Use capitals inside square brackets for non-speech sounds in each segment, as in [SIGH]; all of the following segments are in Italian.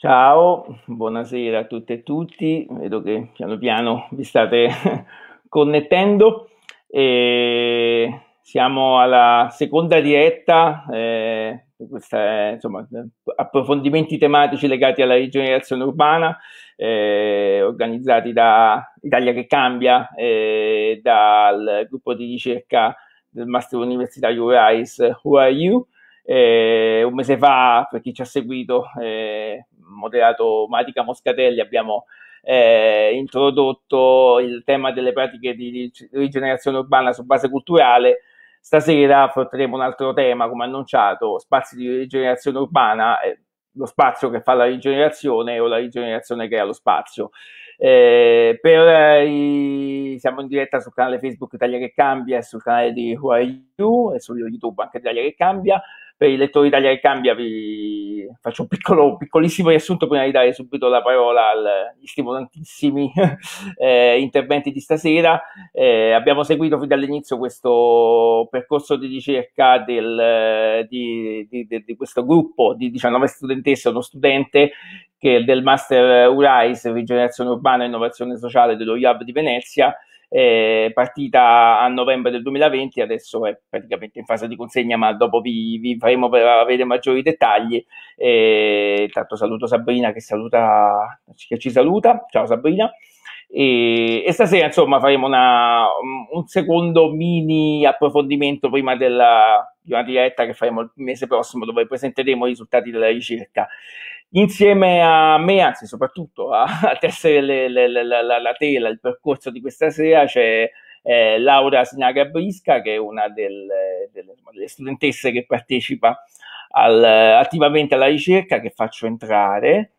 Ciao, buonasera a tutte e tutti, vedo che piano piano vi state [LAUGHS] connettendo. E siamo alla seconda diretta, eh, è, insomma, approfondimenti tematici legati alla rigenerazione urbana, eh, organizzati da Italia che Cambia, eh, dal gruppo di ricerca del Master Universitario RISE, Who Are You? Eh, un mese fa, per chi ci ha seguito, eh, moderato Matica Moscatelli, abbiamo eh, introdotto il tema delle pratiche di rigenerazione urbana su base culturale. Stasera affronteremo un altro tema, come annunciato, spazi di rigenerazione urbana, eh, lo spazio che fa la rigenerazione o la rigenerazione che ha lo spazio. Eh, per eh, i, siamo in diretta sul canale Facebook Italia che Cambia e sul canale di Who Are You e su YouTube anche Italia che Cambia per i lettori Italia che cambia vi faccio un piccolo, piccolissimo riassunto prima di dare subito la parola agli stimolantissimi [LAUGHS] eh, interventi di stasera. Eh, abbiamo seguito fin dall'inizio questo percorso di ricerca del, di, di, di, di, questo gruppo di 19 studentesse e uno studente che, del Master URISE, Rigenerazione Urbana e Innovazione Sociale dello IAB di Venezia, eh, partita a novembre del 2020, adesso è praticamente in fase di consegna, ma dopo vi, vi faremo per avere maggiori dettagli. Eh, tanto saluto Sabrina che, saluta, che ci saluta, ciao Sabrina. E, e, stasera, insomma, faremo una, un secondo mini approfondimento prima della, di una diretta che faremo il mese prossimo, dove presenteremo i risultati della ricerca insieme a me, anzi soprattutto a, [LAUGHS] a tessere le, le, le, la, la, la, tela, il percorso di questa sera c'è eh, Laura Sinaga Brisca che è una del, delle, delle, studentesse che partecipa al, attivamente alla ricerca che faccio entrare.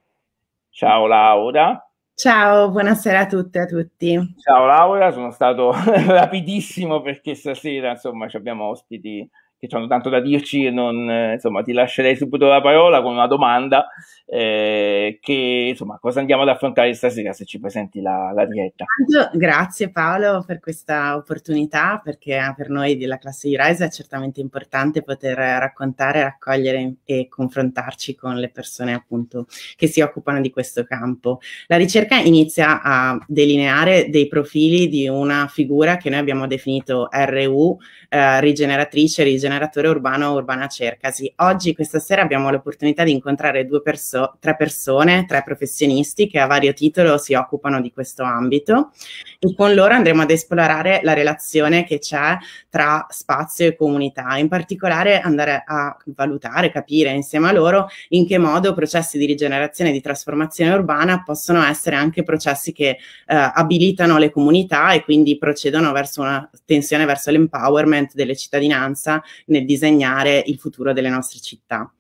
Ciao Laura. Ciao, buonasera a tutte e a tutti. Ciao Laura, sono stato [LAUGHS] rapidissimo perché stasera insomma abbiamo ospiti che hanno tanto da dirci, non, eh, insomma, ti lascerei subito la parola con una domanda eh, che, insomma, cosa andiamo ad affrontare stasera se ci presenti la, la, diretta? Grazie Paolo per questa opportunità, perché ah, per noi della classe Urise è certamente importante poter raccontare, raccogliere e confrontarci con le persone appunto che si occupano di questo campo. La ricerca inizia a delineare dei profili di una figura che noi abbiamo definito RU, eh, rigeneratrice, rigeneratrice, generatore urbano Urbana Cercasi. Oggi, questa sera, abbiamo l'opportunità di incontrare perso tre persone, tre professionisti che a vario titolo si occupano di questo ambito e con loro andremo ad esplorare la relazione che c'è tra spazio e comunità, in particolare andare a valutare, capire insieme a loro in che modo processi di rigenerazione e di trasformazione urbana possono essere anche processi che eh, abilitano le comunità e quindi procedono verso una tensione verso l'empowerment delle cittadinanza nel disegnare il futuro delle nostre città.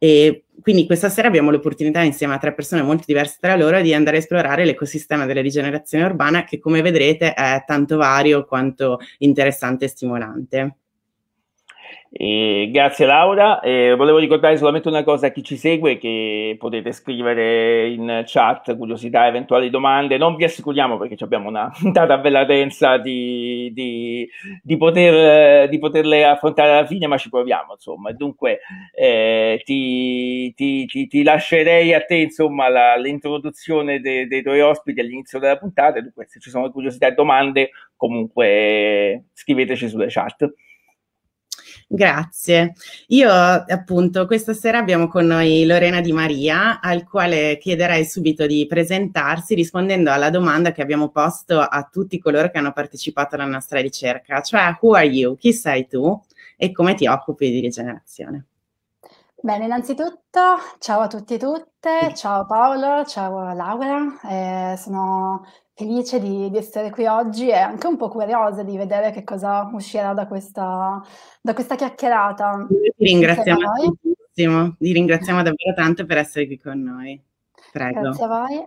E quindi questa sera abbiamo l'opportunità, insieme a tre persone molto diverse tra loro, di andare a esplorare l'ecosistema della rigenerazione urbana che, come vedrete, è tanto vario quanto interessante e stimolante. E grazie Laura, e volevo ricordare solamente una cosa a chi ci segue che potete scrivere in chat curiosità, eventuali domande, non vi assicuriamo perché abbiamo una [LAUGHS] data bella densa di, di, di, poter, di, poterle affrontare alla fine, ma ci proviamo insomma. Dunque eh, ti, ti, ti, ti, lascerei a te insomma la, l'introduzione dei, dei tuoi ospiti all'inizio della puntata, dunque se ci sono curiosità e domande comunque scriveteci sulle chat. Grazie. Io appunto questa sera abbiamo con noi Lorena Di Maria, al quale chiederei subito di presentarsi rispondendo alla domanda che abbiamo posto a tutti coloro che hanno partecipato alla nostra ricerca, cioè who are you? Chi sei tu? E come ti occupi di rigenerazione? Bene, innanzitutto ciao a tutti e tutte, ciao Paolo, ciao Laura, eh, sono felice di, di, essere qui oggi e anche un po' curiosa di vedere che cosa uscirà da questa, da questa chiacchierata. Ti ringraziamo tantissimo, ti ringraziamo davvero tanto per essere qui con noi. Prego. Grazie a voi.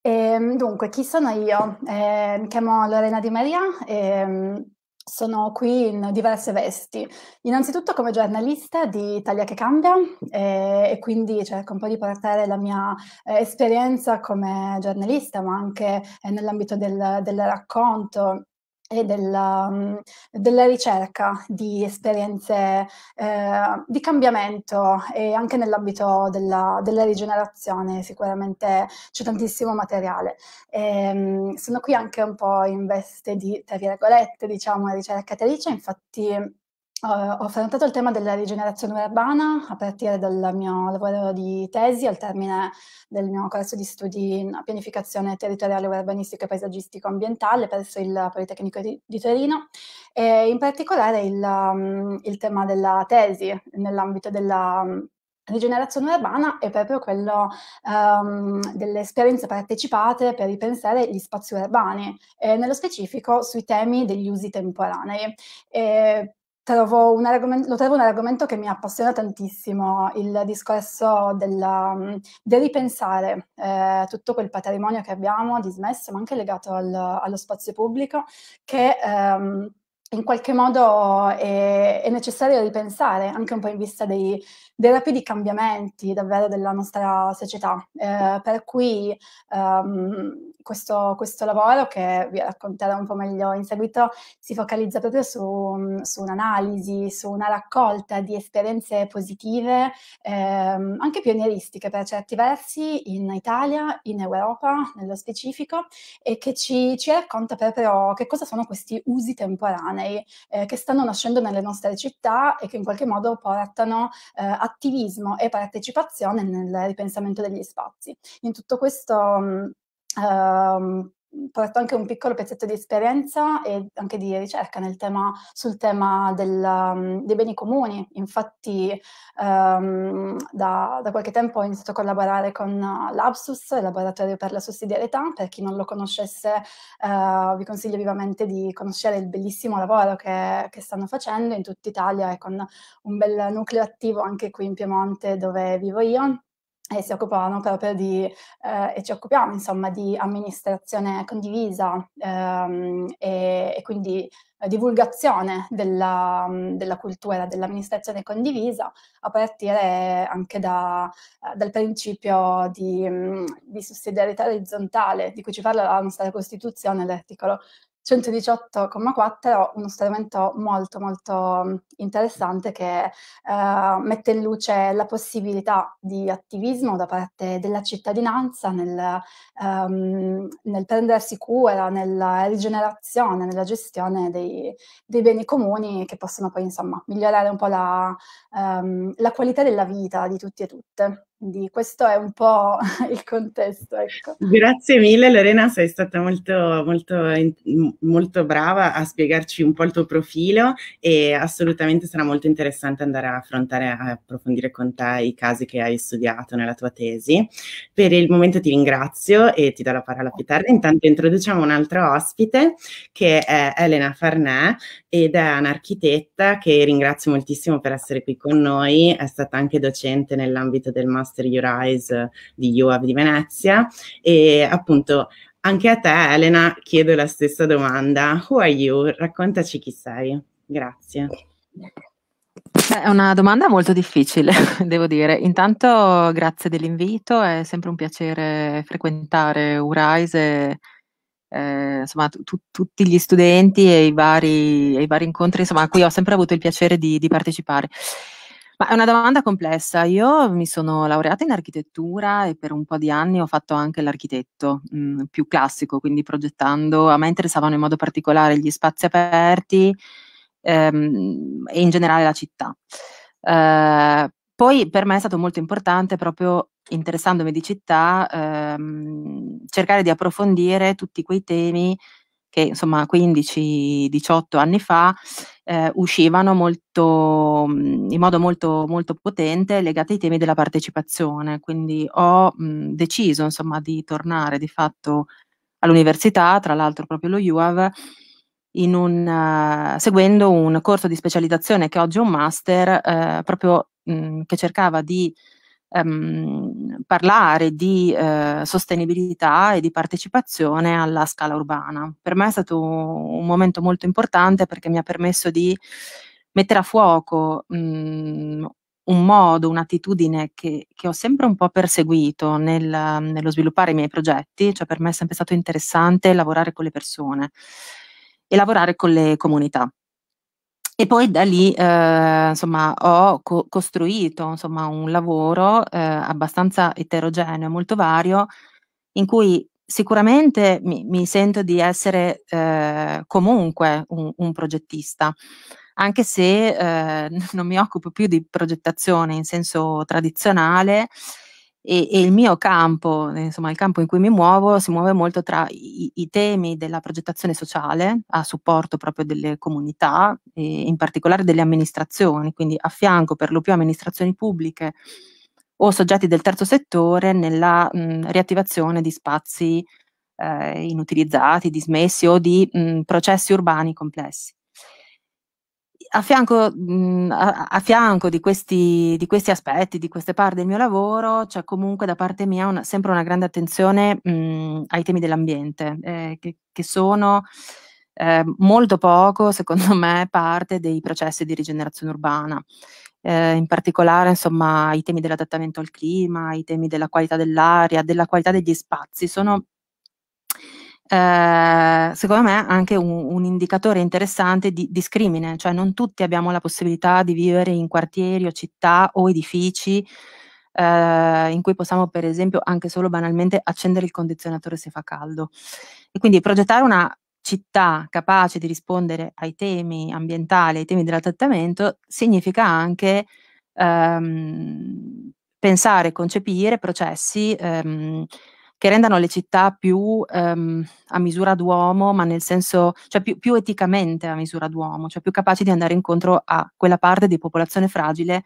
E, ehm, dunque, chi sono io? Eh, mi chiamo Lorena Di Maria. E, ehm, sono qui in diverse vesti. Innanzitutto come giornalista di Italia che cambia eh, e quindi cerco un po' di portare la mia eh, esperienza come giornalista, ma anche eh, nell'ambito del, del racconto e della, mhmm, della, ricerca di esperienze eh, di cambiamento e anche nell'ambito della, della, rigenerazione sicuramente c'è tantissimo materiale. E, ehm, sono qui anche un po' in veste di, tra virgolette, diciamo, ricercatrice, infatti Uh, ho affrontato il tema della rigenerazione urbana a partire dal mio lavoro di tesi al termine del mio corso di studi in pianificazione territoriale urbanistica e paesaggistico ambientale presso il Politecnico di Torino e in particolare il, um, il tema della tesi nell'ambito della um, rigenerazione urbana è proprio quello um, delle esperienze partecipate per ripensare gli spazi urbani, eh, nello specifico sui temi degli usi temporanei. E trovo lo trovo un argomento che mi appassiona tantissimo, il discorso del, del ripensare eh, tutto quel patrimonio che abbiamo dismesso, ma anche legato al, allo spazio pubblico, che ehm, in qualche modo è, è, necessario ripensare anche un po' in vista dei, dei rapidi cambiamenti davvero della nostra società. Eh, per cui ehm, questo, questo, lavoro, che vi racconterò un po' meglio in seguito, si focalizza proprio su, su un'analisi, su una raccolta di esperienze positive, ehm, anche pionieristiche per certi versi, in Italia, in Europa nello specifico, e che ci, ci racconta proprio che cosa sono questi usi temporanei eh, che stanno nascendo nelle nostre città e che in qualche modo portano eh, attivismo e partecipazione nel ripensamento degli spazi. In tutto questo... Um, porto anche un piccolo pezzetto di esperienza e anche di ricerca tema, sul tema del, um, dei beni comuni. Infatti um, da, da, qualche tempo ho iniziato a collaborare con uh, l'Absus, il laboratorio per la sussidiarietà. Per chi non lo conoscesse uh, vi consiglio vivamente di conoscere il bellissimo lavoro che, che stanno facendo in tutta Italia e con un bel nucleo attivo anche qui in Piemonte dove vivo io e eh, si occupavano proprio di, eh, e ci occupiamo insomma di amministrazione condivisa ehm, e, e, quindi eh, divulgazione della, della, cultura dell'amministrazione condivisa a partire anche da, eh, dal principio di, di, sussidiarietà orizzontale di cui ci parla la nostra Costituzione, l'articolo 118,4 uno strumento molto molto interessante che eh, mette in luce la possibilità di attivismo da parte della cittadinanza nel, ehm, nel prendersi cura, nella rigenerazione, nella gestione dei, dei, beni comuni che possono poi insomma migliorare un po' la, ehm, la qualità della vita di tutti e tutte. Quindi questo è un po' [LAUGHS] il contesto. Ecco. Grazie mille Lorena, sei stata molto, molto, molto brava a spiegarci un po' il tuo profilo e assolutamente sarà molto interessante andare a affrontare, e approfondire con te i casi che hai studiato nella tua tesi. Per il momento ti ringrazio e ti do la parola più tardi. Intanto introduciamo un'altra ospite che è Elena Farnè ed è un'architetta che ringrazio moltissimo per essere qui con noi, è stata anche docente nell'ambito del master Faster Your Eyes di UAV di Venezia e appunto anche a te Elena chiedo la stessa domanda, who are you? Raccontaci chi sei, grazie. È una domanda molto difficile, [LAUGHS] devo dire. Intanto grazie dell'invito, è sempre un piacere frequentare Urise eh, insomma, tu, tutti gli studenti e i, vari, e i vari incontri insomma, a cui ho sempre avuto il piacere di, di partecipare. Ma è una domanda complessa. Io mi sono laureata in architettura e per un po' di anni ho fatto anche l'architetto mh, mm, più classico, quindi progettando. A me interessavano in modo particolare gli spazi aperti ehm, e in generale la città. Eh, poi per me è stato molto importante proprio interessandomi di città, ehm, cercare di approfondire tutti quei temi che insomma 15-18 anni fa eh, uscivano molto, mm, in modo molto, molto potente legati ai temi della partecipazione. Quindi ho mh, mm, deciso insomma, di tornare di fatto all'università, tra l'altro proprio lo UAV, un, uh, seguendo un corso di specializzazione che oggi è un master, uh, proprio mh, mm, che cercava di ehm, parlare di eh, sostenibilità e di partecipazione alla scala urbana. Per me è stato un momento molto importante perché mi ha permesso di mettere a fuoco mh, mm, un modo, un'attitudine che, che, ho sempre un po' perseguito nel, nello sviluppare i miei progetti, cioè per me è sempre stato interessante lavorare con le persone e lavorare con le comunità. E poi da lì, eh, insomma, ho co- costruito, insomma, un lavoro eh, abbastanza eterogeneo, molto vario, in cui sicuramente mi, mi sento di essere eh, comunque un, un, progettista, anche se eh, [LAUGHS] non mi occupo più di progettazione in senso tradizionale, e, e, il mio campo, insomma il campo in cui mi muovo, si muove molto tra i, i temi della progettazione sociale a supporto proprio delle comunità e in particolare delle amministrazioni, quindi a fianco per lo più amministrazioni pubbliche o soggetti del terzo settore nella mh, riattivazione di spazi eh, inutilizzati, dismessi o di mh, processi urbani complessi a fianco, mh, mm, a, a fianco di, questi, di, questi, aspetti, di queste parti del mio lavoro, c'è comunque da parte mia una, sempre una grande attenzione mh, mm, ai temi dell'ambiente, eh, che, che, sono eh, molto poco, secondo me, parte dei processi di rigenerazione urbana. Eh, in particolare, insomma, i temi dell'adattamento al clima, i temi della qualità dell'aria, della qualità degli spazi, sono eh, secondo me anche un, un indicatore interessante di discrimine, cioè non tutti abbiamo la possibilità di vivere in quartieri o città o edifici eh, in cui possiamo per esempio anche solo banalmente accendere il condizionatore se fa caldo. E quindi progettare una città capace di rispondere ai temi ambientali, ai temi dell'adattamento, significa anche ehm, pensare, concepire processi ehm, che rendano le città più ehm, a misura d'uomo, ma nel senso, cioè più, più, eticamente a misura d'uomo, cioè più capaci di andare incontro a quella parte di popolazione fragile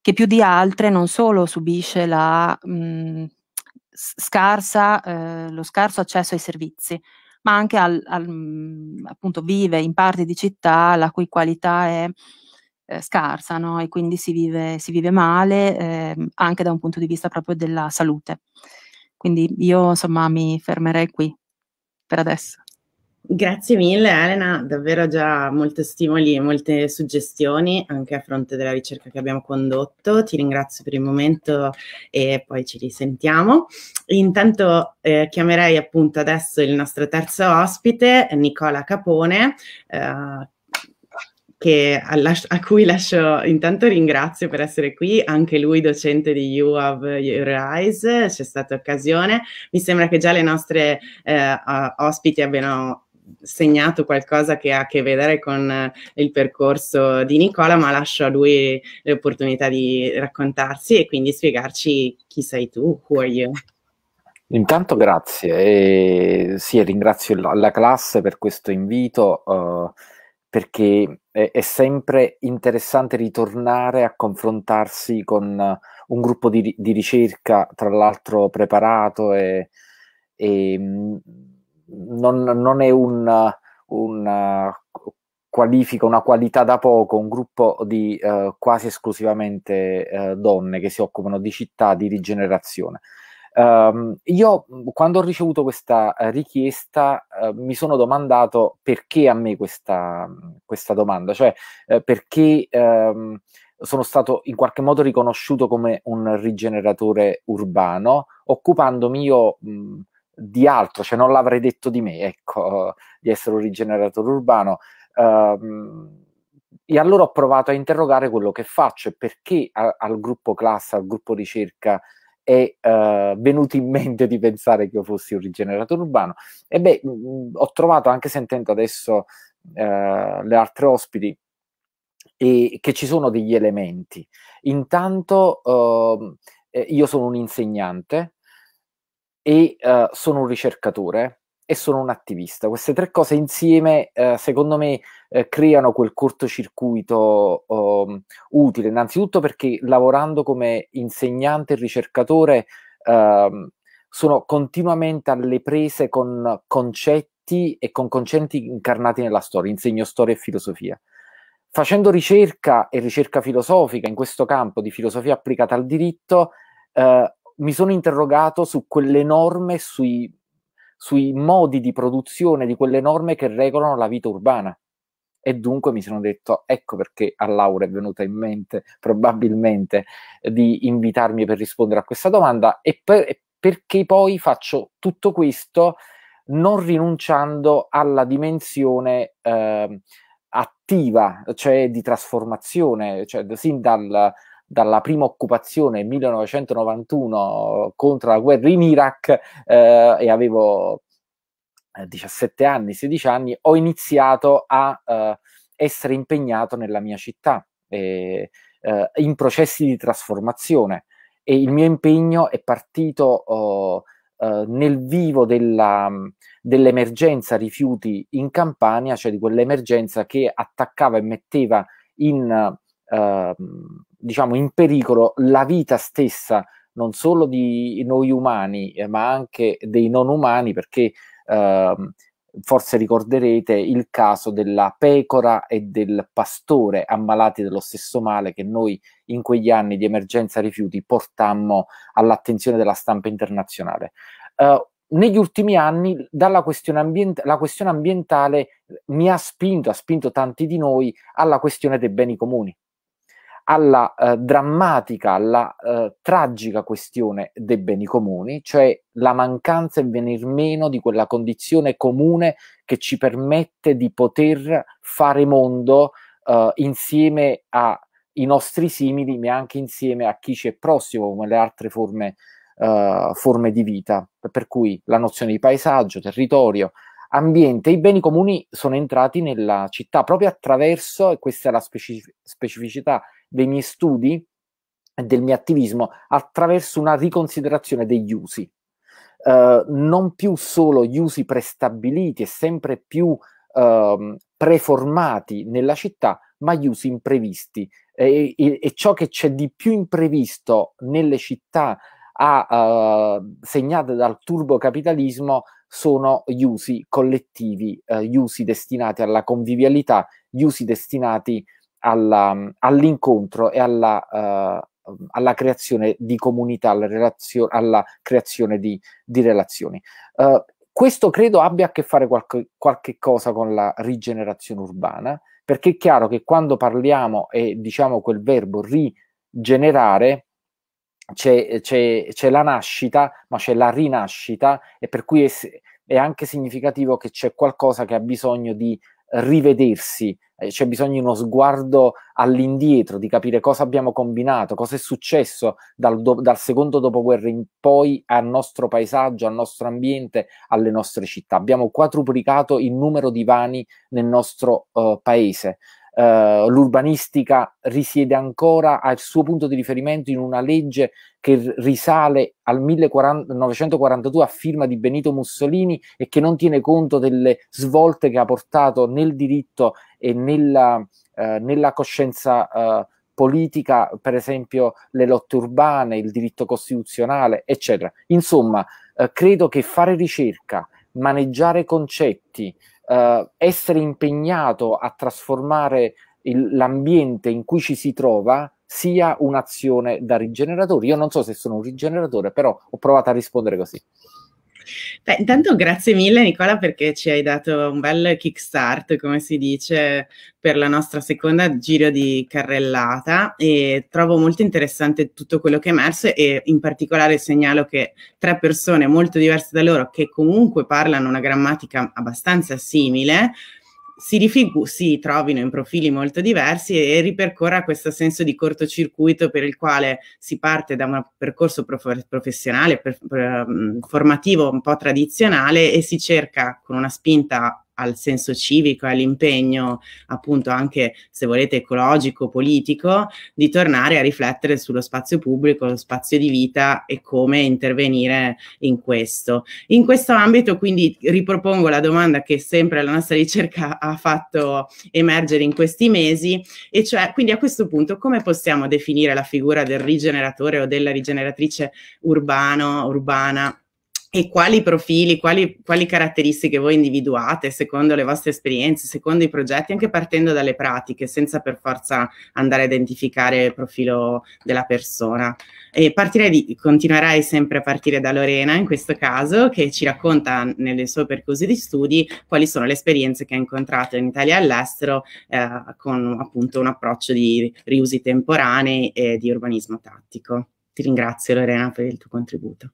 che più di altre non solo subisce la mh, mhmm, scarsa, eh, lo scarso accesso ai servizi, ma anche al, al, mhmm, appunto vive in parti di città la cui qualità è eh, scarsa no? e quindi si vive, si vive male eh, anche da un punto di vista proprio della salute. Quindi io insomma mi fermerei qui per adesso. Grazie mille Elena, davvero già molti stimoli e molte suggestioni anche a fronte della ricerca che abbiamo condotto. Ti ringrazio per il momento e poi ci risentiamo. Intanto eh, chiamerei appunto adesso il nostro terzo ospite, Nicola Capone, eh, che a cui lascio intanto ringrazio per essere qui, anche lui docente di You of Your Eyes, c'è stata occasione, mi sembra che già le nostre eh, ospiti abbiano segnato qualcosa che ha a che vedere con eh, il percorso di Nicola, ma lascio a lui l'opportunità di raccontarsi e quindi spiegarci chi sei tu, who are you. Intanto grazie e sì, ringrazio la, la classe per questo invito. Uh, perché è, è, sempre interessante ritornare a confrontarsi con un gruppo di, di ricerca, tra l'altro preparato e, e mm, non, non, è un, un uh, qualifica, una qualità da poco, un gruppo di uh, quasi esclusivamente uh, donne che si occupano di città, di rigenerazione. Um, io mhmm, quando ho ricevuto questa eh, richiesta uh, mi sono domandato perché a me questa, mhmm, questa domanda, cioè uh, perché um, sono stato in qualche modo riconosciuto come un rigeneratore urbano, occupandomi io mh, mhmm, di altro, cioè non l'avrei detto di me, ecco, [LAUGHS] di essere un rigeneratore urbano. Um, e allora ho provato a interrogare quello che faccio e perché a, al gruppo classe, al gruppo ricerca è eh, venuto in mente di pensare che io fossi un rigeneratore urbano. E beh, mh, ho trovato, anche sentendo adesso eh, le altre ospiti, e che ci sono degli elementi. Intanto ehm, eh, io sono un insegnante e eh, sono un ricercatore e sono un attivista. Queste tre cose insieme, eh, secondo me, eh, creano quel cortocircuito um, utile, innanzitutto perché lavorando come insegnante e ricercatore ehm, sono continuamente alle prese con concetti e con concetti incarnati nella storia, insegno storia e filosofia. Facendo ricerca e ricerca filosofica in questo campo di filosofia applicata al diritto, eh, mi sono interrogato su quelle norme, sui sui modi di produzione di quelle norme che regolano la vita urbana. E dunque mi sono detto, ecco perché a Laura è venuta in mente probabilmente di invitarmi per rispondere a questa domanda e, per, perché poi faccio tutto questo non rinunciando alla dimensione eh, attiva, cioè di trasformazione, cioè sin dal, dalla prima occupazione 1991 contro la guerra in Iraq eh, e avevo 17 eh, anni, 16 anni, ho iniziato a eh, essere impegnato nella mia città eh, in processi di trasformazione e il mio impegno è partito oh, eh, nel vivo della, dell'emergenza rifiuti in Campania, cioè di quell'emergenza che attaccava e metteva in... Ehm, diciamo, in pericolo la vita stessa non solo di noi umani, eh, ma anche dei non umani, perché eh, forse ricorderete il caso della pecora e del pastore ammalati dello stesso male che noi in quegli anni di emergenza rifiuti portammo all'attenzione della stampa internazionale. Eh, negli ultimi anni dalla questione ambient- la questione ambientale mi ha spinto, ha spinto tanti di noi alla questione dei beni comuni alla eh, drammatica, alla eh, tragica questione dei beni comuni, cioè la mancanza e venir meno di quella condizione comune che ci permette di poter fare mondo eh, insieme ai nostri simili, ma anche insieme a chi ci è prossimo, come le altre forme, eh, forme di vita. Per cui la nozione di paesaggio, territorio, ambiente. I beni comuni sono entrati nella città proprio attraverso, e questa è la specific- specificità dei miei studi e del mio attivismo attraverso una riconsiderazione degli usi. Uh, non più solo gli usi prestabiliti e sempre più uh, preformati nella città, ma gli usi imprevisti. E, e, e, ciò che c'è di più imprevisto nelle città a, uh, segnate dal turbocapitalismo sono gli usi collettivi, eh, gli usi destinati alla convivialità, gli usi destinati alla, mm, all'incontro e alla, uh, alla, creazione di comunità, alla, relazio- alla creazione di, di relazioni. Uh, questo credo abbia a che fare qualche, qualche, cosa con la rigenerazione urbana, perché è chiaro che quando parliamo e diciamo quel verbo rigenerare, c'è, c'è, c'è la nascita, ma c'è la rinascita, e per cui è, è anche significativo che c'è qualcosa che ha bisogno di rivedersi, eh, c'è bisogno di uno sguardo all'indietro, di capire cosa abbiamo combinato, cosa è successo dal, do- dal secondo dopoguerra in poi al nostro paesaggio, al nostro ambiente, alle nostre città. Abbiamo quadruplicato il numero di vani nel nostro eh, paese eh, l'urbanistica risiede ancora al suo punto di riferimento in una legge che risale al 1942 a firma di Benito Mussolini e che non tiene conto delle svolte che ha portato nel diritto e nella, eh, nella coscienza eh, politica, per esempio le lotte urbane, il diritto costituzionale, eccetera. Insomma, eh, credo che fare ricerca, maneggiare concetti, eh, essere impegnato a trasformare il, l'ambiente in cui ci si trova sia un'azione da rigeneratore. Io non so se sono un rigeneratore, però ho provato a rispondere così. Beh, intanto grazie mille Nicola perché ci hai dato un bel kickstart, come si dice, per la nostra seconda giro di carrellata e trovo molto interessante tutto quello che è emerso e in particolare segnalo che tre persone molto diverse da loro che comunque parlano una grammatica abbastanza simile, si, rifigu- si trovino in profili molto diversi e, ripercorra questo senso di cortocircuito per il quale si parte da un percorso prof- professionale, per, per, mm, formativo un po' tradizionale e si cerca con una spinta al senso civico e all'impegno appunto anche se volete ecologico, politico, di tornare a riflettere sullo spazio pubblico, lo spazio di vita e come intervenire in questo. In questo ambito quindi ripropongo la domanda che sempre la nostra ricerca ha fatto emergere in questi mesi e cioè quindi a questo punto come possiamo definire la figura del rigeneratore o della rigeneratrice urbano, urbana? e quali profili, quali, quali, caratteristiche voi individuate secondo le vostre esperienze, secondo i progetti, anche partendo dalle pratiche, senza per forza andare a identificare il profilo della persona. E di, continuerai sempre a partire da Lorena in questo caso, che ci racconta nelle sue percorsi di studi quali sono le esperienze che ha incontrato in Italia e all'estero eh, con appunto un approccio di riusi temporanei e di urbanismo tattico. Ti ringrazio Lorena per il tuo contributo.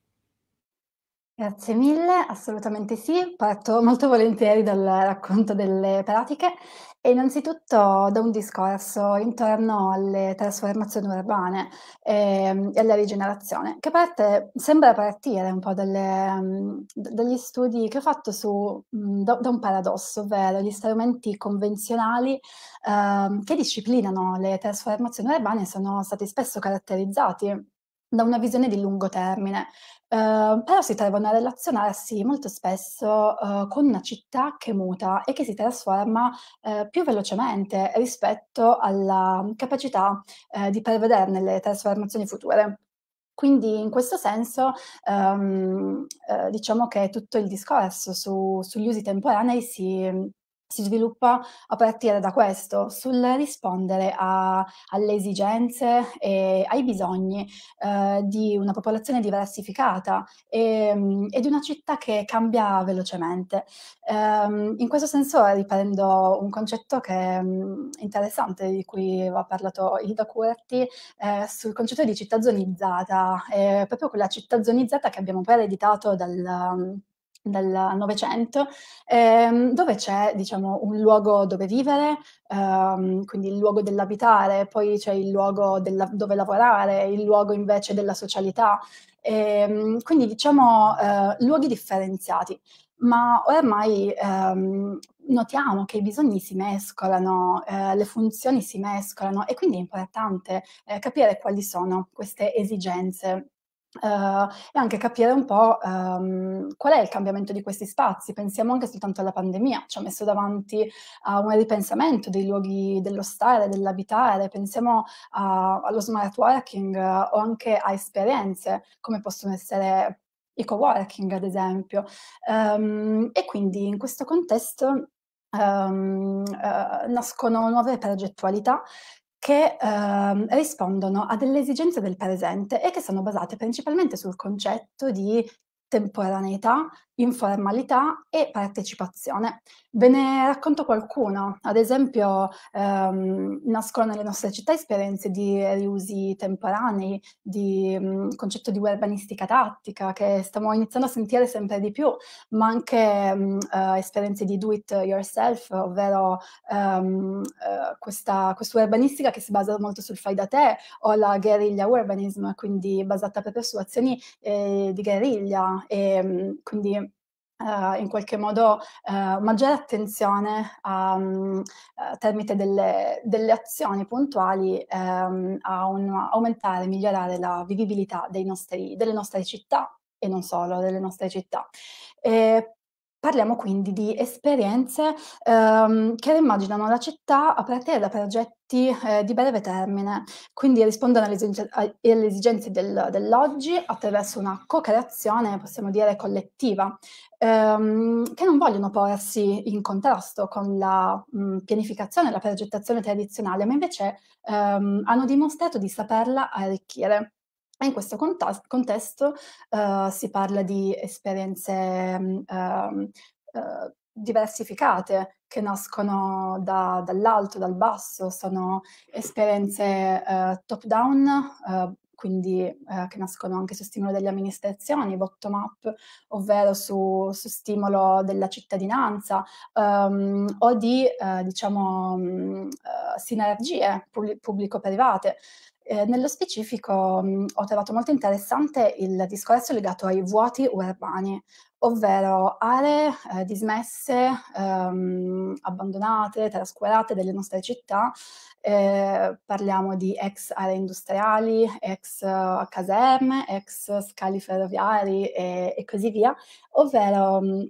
Grazie mille, assolutamente sì. Parto molto volentieri dal racconto delle pratiche e innanzitutto da un discorso intorno alle trasformazioni urbane, ehm, e alla rigenerazione, che parte, sembra partire un po' dalle, mm, dagli studi che ho fatto su, mm, da, da un paradosso, ovvero gli strumenti convenzionali ehm, che disciplinano le trasformazioni urbane sono stati spesso caratterizzati da una visione di lungo termine. Uh, però si trovano a relazionarsi molto spesso uh, con una città che muta e che si trasforma uh, più velocemente rispetto alla capacità eh, di prevederne le trasformazioni future. Quindi in questo senso um, diciamo che tutto il discorso su, sugli usi temporanei si, si sviluppa a partire da questo, sul rispondere a, alle esigenze e ai bisogni eh, di una popolazione diversificata e, e, di una città che cambia velocemente. Um, in questo senso riprendo un concetto che è um, mm, interessante di cui ha parlato Ida Curti eh, sul concetto di città zonizzata, eh, proprio quella città zonizzata che abbiamo poi ereditato dal... Um, del Novecento, ehm, dove c'è diciamo, un luogo dove vivere, ehm, quindi il luogo dell'abitare, poi c'è il luogo della, dove lavorare, il luogo invece della socialità, ehm, quindi diciamo eh, luoghi differenziati. Ma ormai ehm, notiamo che i bisogni si mescolano, eh, le funzioni si mescolano e quindi è importante eh, capire quali sono queste esigenze Uh, e anche capire un po' um, qual è il cambiamento di questi spazi. Pensiamo anche soltanto alla pandemia, ci ha messo davanti a un ripensamento dei luoghi dello stare, dell'abitare, pensiamo a, allo smart working uh, o anche a esperienze come possono essere i co-working, ad esempio. Um, e quindi in questo contesto Um, uh, nascono nuove progettualità che eh, rispondono a delle esigenze del presente e che sono basate principalmente sul concetto di temporaneità, informalità e partecipazione. Ve ne racconto qualcuno, ad esempio ehm, nascono nelle nostre città esperienze di riusi temporanei, di mh, mm, concetto di urbanistica tattica che stiamo iniziando a sentire sempre di più, ma anche mh, mm, eh, esperienze di do it yourself, ovvero ehm, eh, questa, urbanistica che si basa molto sul fai da te o la guerriglia urbanism, quindi basata proprio su azioni eh, di guerriglia e ehm, mh, quindi Uh, in qualche modo uh, maggiore attenzione um, mm, uh, eh, tramite delle, delle, azioni puntuali um, a un, aumentare e migliorare la vivibilità nostri, delle nostre città e non solo delle nostre città. E Parliamo quindi di esperienze ehm, che immaginano la città a partire da progetti eh, di breve termine, quindi rispondono alle, esigenze, alle esigenze del, dell'oggi attraverso una co-creazione, possiamo dire, collettiva, ehm, che non vogliono porsi in contrasto con la mh, mm, pianificazione e la progettazione tradizionale, ma invece ehm, hanno dimostrato di saperla arricchire in questo contesto uh, si parla di esperienze um, uh, diversificate che nascono da, dall'alto, dal basso, sono esperienze uh, top-down, quindi che nascono anche su stimolo delle amministrazioni, bottom-up, ovvero su, su, stimolo della cittadinanza, um, o di diciamo, mm, sinergie pubblico-private. Eh, nello specifico mh, mm, ho trovato molto interessante il discorso legato ai vuoti urbani, ovvero aree eh, dismesse, ehm, abbandonate, trascurate delle nostre città. Eh, parliamo di ex aree industriali, ex eh, caserme, ex scali ferroviari e, e così via, ovvero mh,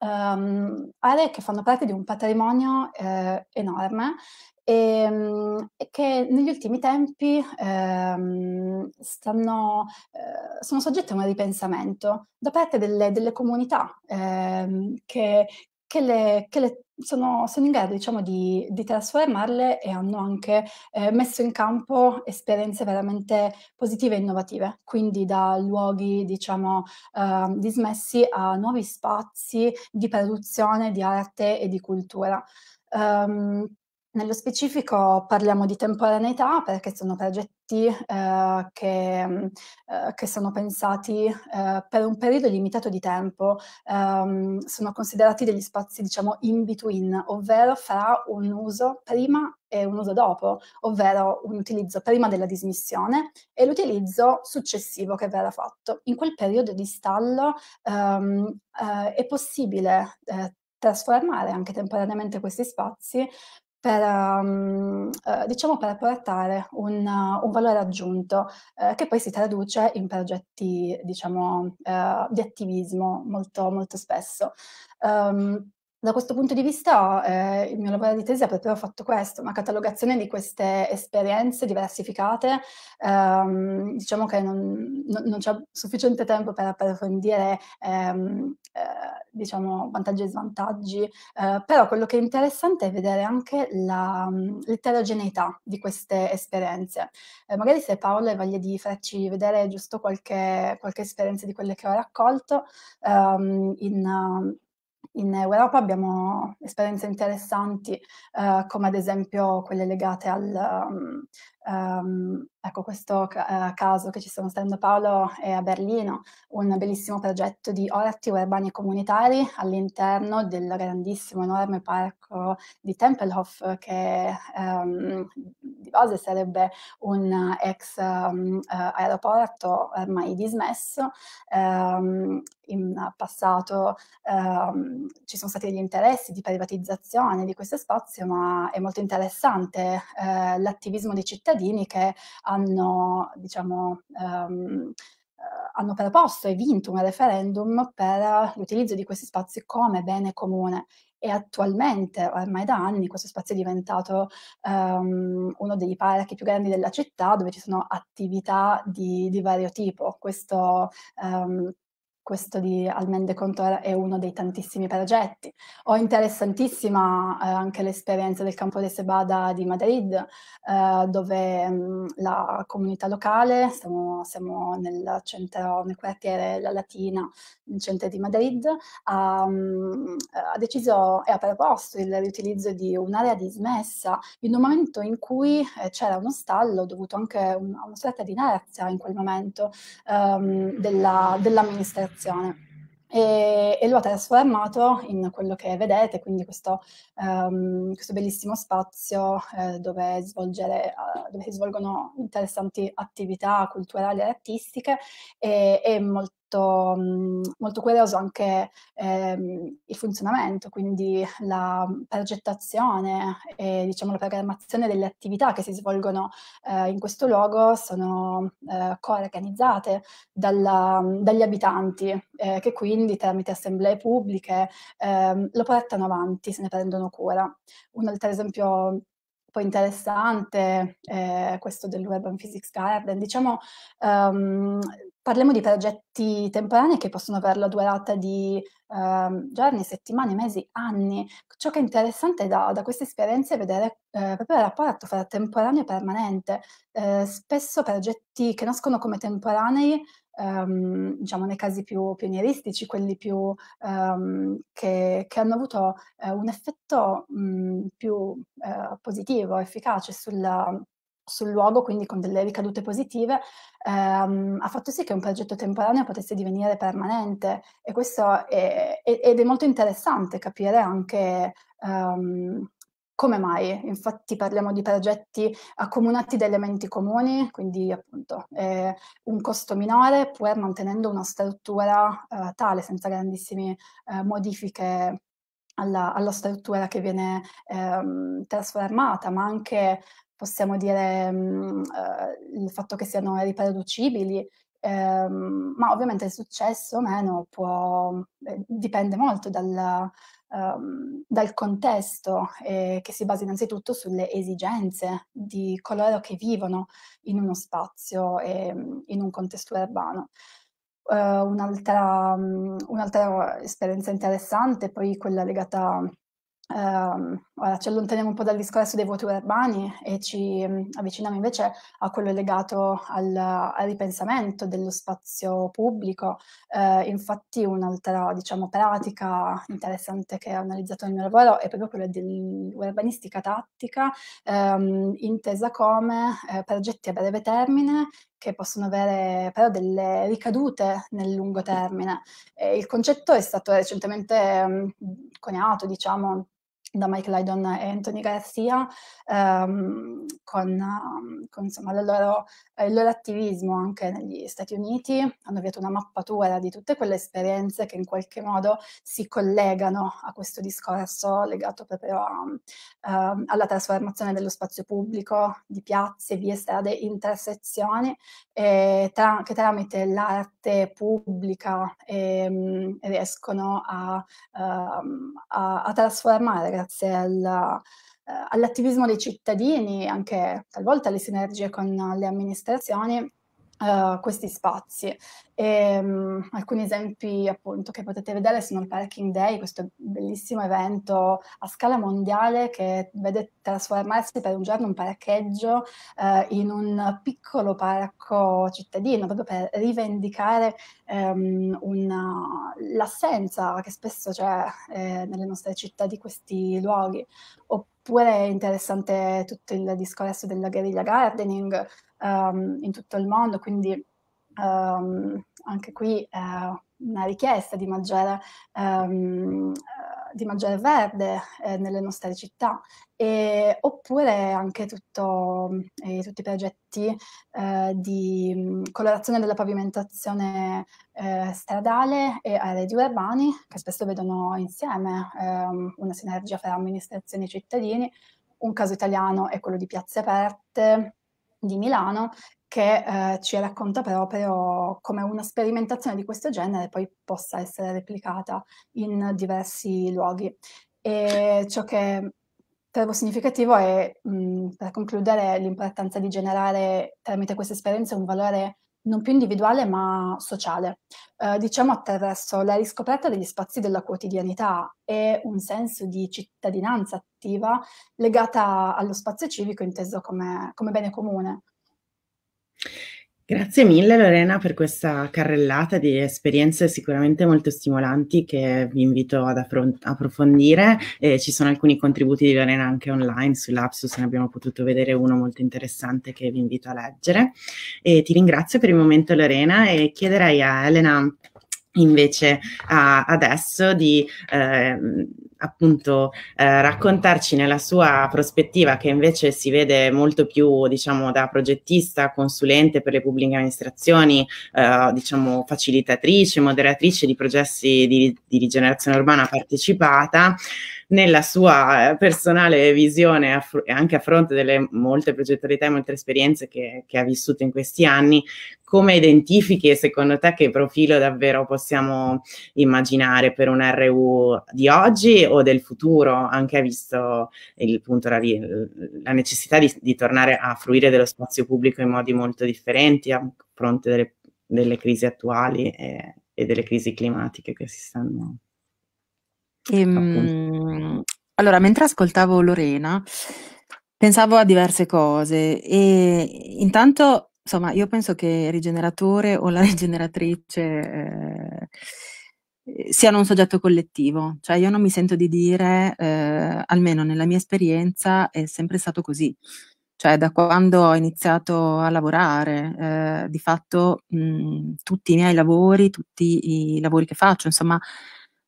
um, ehm, aree che fanno parte di un patrimonio eh, enorme e, ehm, che negli ultimi tempi ehm, stanno, eh, sono soggette a un ripensamento da parte delle, delle comunità ehm, che, che, le, che le sono, sono, in grado diciamo, di, di, trasformarle e hanno anche eh, messo in campo esperienze veramente positive e innovative, quindi da luoghi diciamo, eh, dismessi a nuovi spazi di produzione di arte e di cultura. Um, nello specifico parliamo di temporaneità perché sono progetti eh, che, mm, eh, che, sono pensati eh, per un periodo limitato di tempo, ehm, sono considerati degli spazi diciamo in between, ovvero fra un uso prima e un uso dopo, ovvero un utilizzo prima della dismissione e l'utilizzo successivo che verrà fatto. In quel periodo di stallo ehm, eh, è possibile eh, trasformare anche temporaneamente questi spazi per, um, eh, diciamo per apportare un, uh, un valore aggiunto eh, che poi si traduce in progetti diciamo, eh, di attivismo molto, molto spesso. Um, da questo punto di vista eh, il mio lavoro di tesi ha proprio fatto questo, una catalogazione di queste esperienze diversificate, ehm, diciamo che non, non, non c'è sufficiente tempo per approfondire ehm, eh, diciamo, vantaggi e svantaggi, eh, però quello che è interessante è vedere anche la, mm, l'eterogeneità di queste esperienze. Eh, magari se Paolo ha voglia di farci vedere giusto qualche, qualche esperienza di quelle che ho raccolto ehm, in in Europa abbiamo esperienze interessanti eh, come ad esempio quelle legate al, um, Um, ecco questo uh, caso che ci sono stati Paolo è a Berlino, un bellissimo progetto di orti urbani comunitari all'interno del grandissimo, enorme parco di Tempelhof che um, di base sarebbe un ex um, uh, aeroporto ormai dismesso. in passato ci sono stati degli interessi di privatizzazione di questo spazio, ma è molto interessante uh, l'attivismo dei cittadini cittadini che hanno, diciamo, ehm, eh, hanno proposto e vinto un referendum per l'utilizzo di questi spazi come bene comune e attualmente, ormai da anni, questo spazio è diventato um, uno dei parchi più grandi della città dove ci sono attività di, di vario tipo. Questo um, questo di Almende Conto è uno dei tantissimi progetti. Ho interessantissima eh, anche l'esperienza del campo de Sebada di Madrid, eh, dove mh, mm, la comunità locale, siamo, siamo nel, centro, nel quartiere La Latina, nel centro di Madrid, ha, mh, mm, ha deciso e ha proposto il riutilizzo di un'area dismessa in un momento in cui eh, c'era uno stallo dovuto anche a un, una sorta di inerzia in quel momento ehm, della, dell'amministrazione situazione. E, e, lo ha trasformato in quello che vedete, quindi questo, um, questo bellissimo spazio eh, dove, svolgere, uh, dove, si svolgono interessanti attività culturali e artistiche e, e molt- molto, mm, molto curioso anche ehm, il funzionamento, quindi la progettazione e diciamo, la programmazione delle attività che si svolgono eh, in questo luogo sono eh, coorganizzate dalla, dagli abitanti eh, che quindi tramite assemblee pubbliche ehm, lo portano avanti, se ne prendono cura. Un altro esempio poi interessante, eh, questo dell'Urban Physics Garden, diciamo um, Parliamo di progetti temporanei che possono avere la durata di ehm, giorni, settimane, mesi, anni. Ciò che è interessante da, da queste esperienze è vedere eh, proprio il rapporto fra temporaneo e permanente. Eh, spesso progetti che nascono come temporanei, ehm, diciamo nei casi più pionieristici, quelli più, ehm, che, che, hanno avuto eh, un effetto mh, più eh, positivo, efficace sulla sul luogo, quindi con delle ricadute positive, ehm, ha fatto sì che un progetto temporaneo potesse divenire permanente e questo è, è, ed è molto interessante capire anche ehm, come mai. Infatti parliamo di progetti accomunati da elementi comuni, quindi appunto eh, un costo minore pur mantenendo una struttura eh, tale senza grandissime eh, modifiche alla, alla, struttura che viene ehm, trasformata, ma anche possiamo dire um, uh, il fatto che siano riproducibili, um, ma ovviamente il successo o meno può, eh, dipende molto dal, um, dal contesto eh, che si basa innanzitutto sulle esigenze di coloro che vivono in uno spazio e in un contesto urbano. Uh, un'altra, mhmm, un'altra esperienza interessante poi quella legata Um, ora ci allontaniamo un po' dal discorso dei vuoti urbani e ci mm, avviciniamo invece a quello legato al, al ripensamento dello spazio pubblico. Uh, infatti un'altra diciamo, pratica interessante che ho analizzato nel mio lavoro è proprio quella dell'urbanistica tattica, um, intesa come eh, progetti a breve termine che possono avere però delle ricadute nel lungo termine. Eh, il concetto è stato recentemente um, coniato, diciamo, da Mike Lydon e Anthony Garcia, ehm, con, um, con insomma, il, loro, il, loro, attivismo anche negli Stati Uniti, hanno avviato una mappatura di tutte quelle esperienze che in qualche modo si collegano a questo discorso legato proprio a, um, alla trasformazione dello spazio pubblico, di piazze, vie, strade, intersezioni, tra, che tramite l'arte pubblica e, um, riescono a, ehm, a, a trasformare grazie al, eh, all'attivismo dei cittadini, anche talvolta alle sinergie con le amministrazioni, Uh, questi spazi. E, um, alcuni esempi appunto che potete vedere sono il Parking Day, questo bellissimo evento a scala mondiale che vede trasformarsi per un giorno un parcheggio uh, in un piccolo parco cittadino, proprio per rivendicare um, una, l'assenza che spesso c'è eh, nelle nostre città di questi luoghi. Oppure pure è interessante tutto il discorso della guerriglia gardening um, in tutto il mondo, quindi um, anche qui eh, una richiesta di maggiore, um, di maggiore verde eh, nelle nostre città, e, oppure anche tutto, mm, eh, tutti i progetti eh, di mm, colorazione della pavimentazione eh, stradale e arredi urbani, che spesso vedono insieme ehm, una sinergia fra amministrazioni e cittadini. Un caso italiano è quello di Piazze Aperte, di Milano che eh, ci racconta proprio come una sperimentazione di questo genere poi possa essere replicata in diversi luoghi. E ciò che trovo significativo è, mh, mm, per concludere, l'importanza di generare tramite queste esperienze un valore non più individuale ma sociale, eh, diciamo attraverso la riscoperta degli spazi della quotidianità e un senso di cittadinanza attiva legata allo spazio civico inteso come, come bene comune, Grazie mille Lorena per questa carrellata di esperienze sicuramente molto stimolanti che vi invito ad approfondire. Eh, ci sono alcuni contributi di Lorena anche online sull'Apsus, ne abbiamo potuto vedere uno molto interessante che vi invito a leggere. Eh, ti ringrazio per il momento Lorena e chiederei a Elena invece a, adesso di... Eh, appunto eh, raccontarci nella sua prospettiva che invece si vede molto più diciamo da progettista, consulente per le pubbliche amministrazioni, eh, diciamo facilitatrice, moderatrice di processi di, di rigenerazione urbana partecipata, nella sua eh, personale visione, aff- anche a fronte delle molte progettualità e molte esperienze che, che ha vissuto in questi anni, come identifichi e secondo te che profilo davvero possiamo immaginare per un RU di oggi o del futuro, anche visto il, appunto, la, la, necessità di, di, tornare a fruire dello spazio pubblico in modi molto differenti a fronte delle, delle crisi attuali e, e delle crisi climatiche che si stanno Ehm, allora, mentre ascoltavo Lorena, pensavo a diverse cose e intanto, insomma, io penso che il rigeneratore o la [LAUGHS] rigeneratrice eh, siano un soggetto collettivo, cioè io non mi sento di dire, eh, almeno nella mia esperienza, è sempre stato così. Cioè, da quando ho iniziato a lavorare, eh, di fatto mh, mm, tutti i miei lavori, tutti i lavori che faccio, insomma,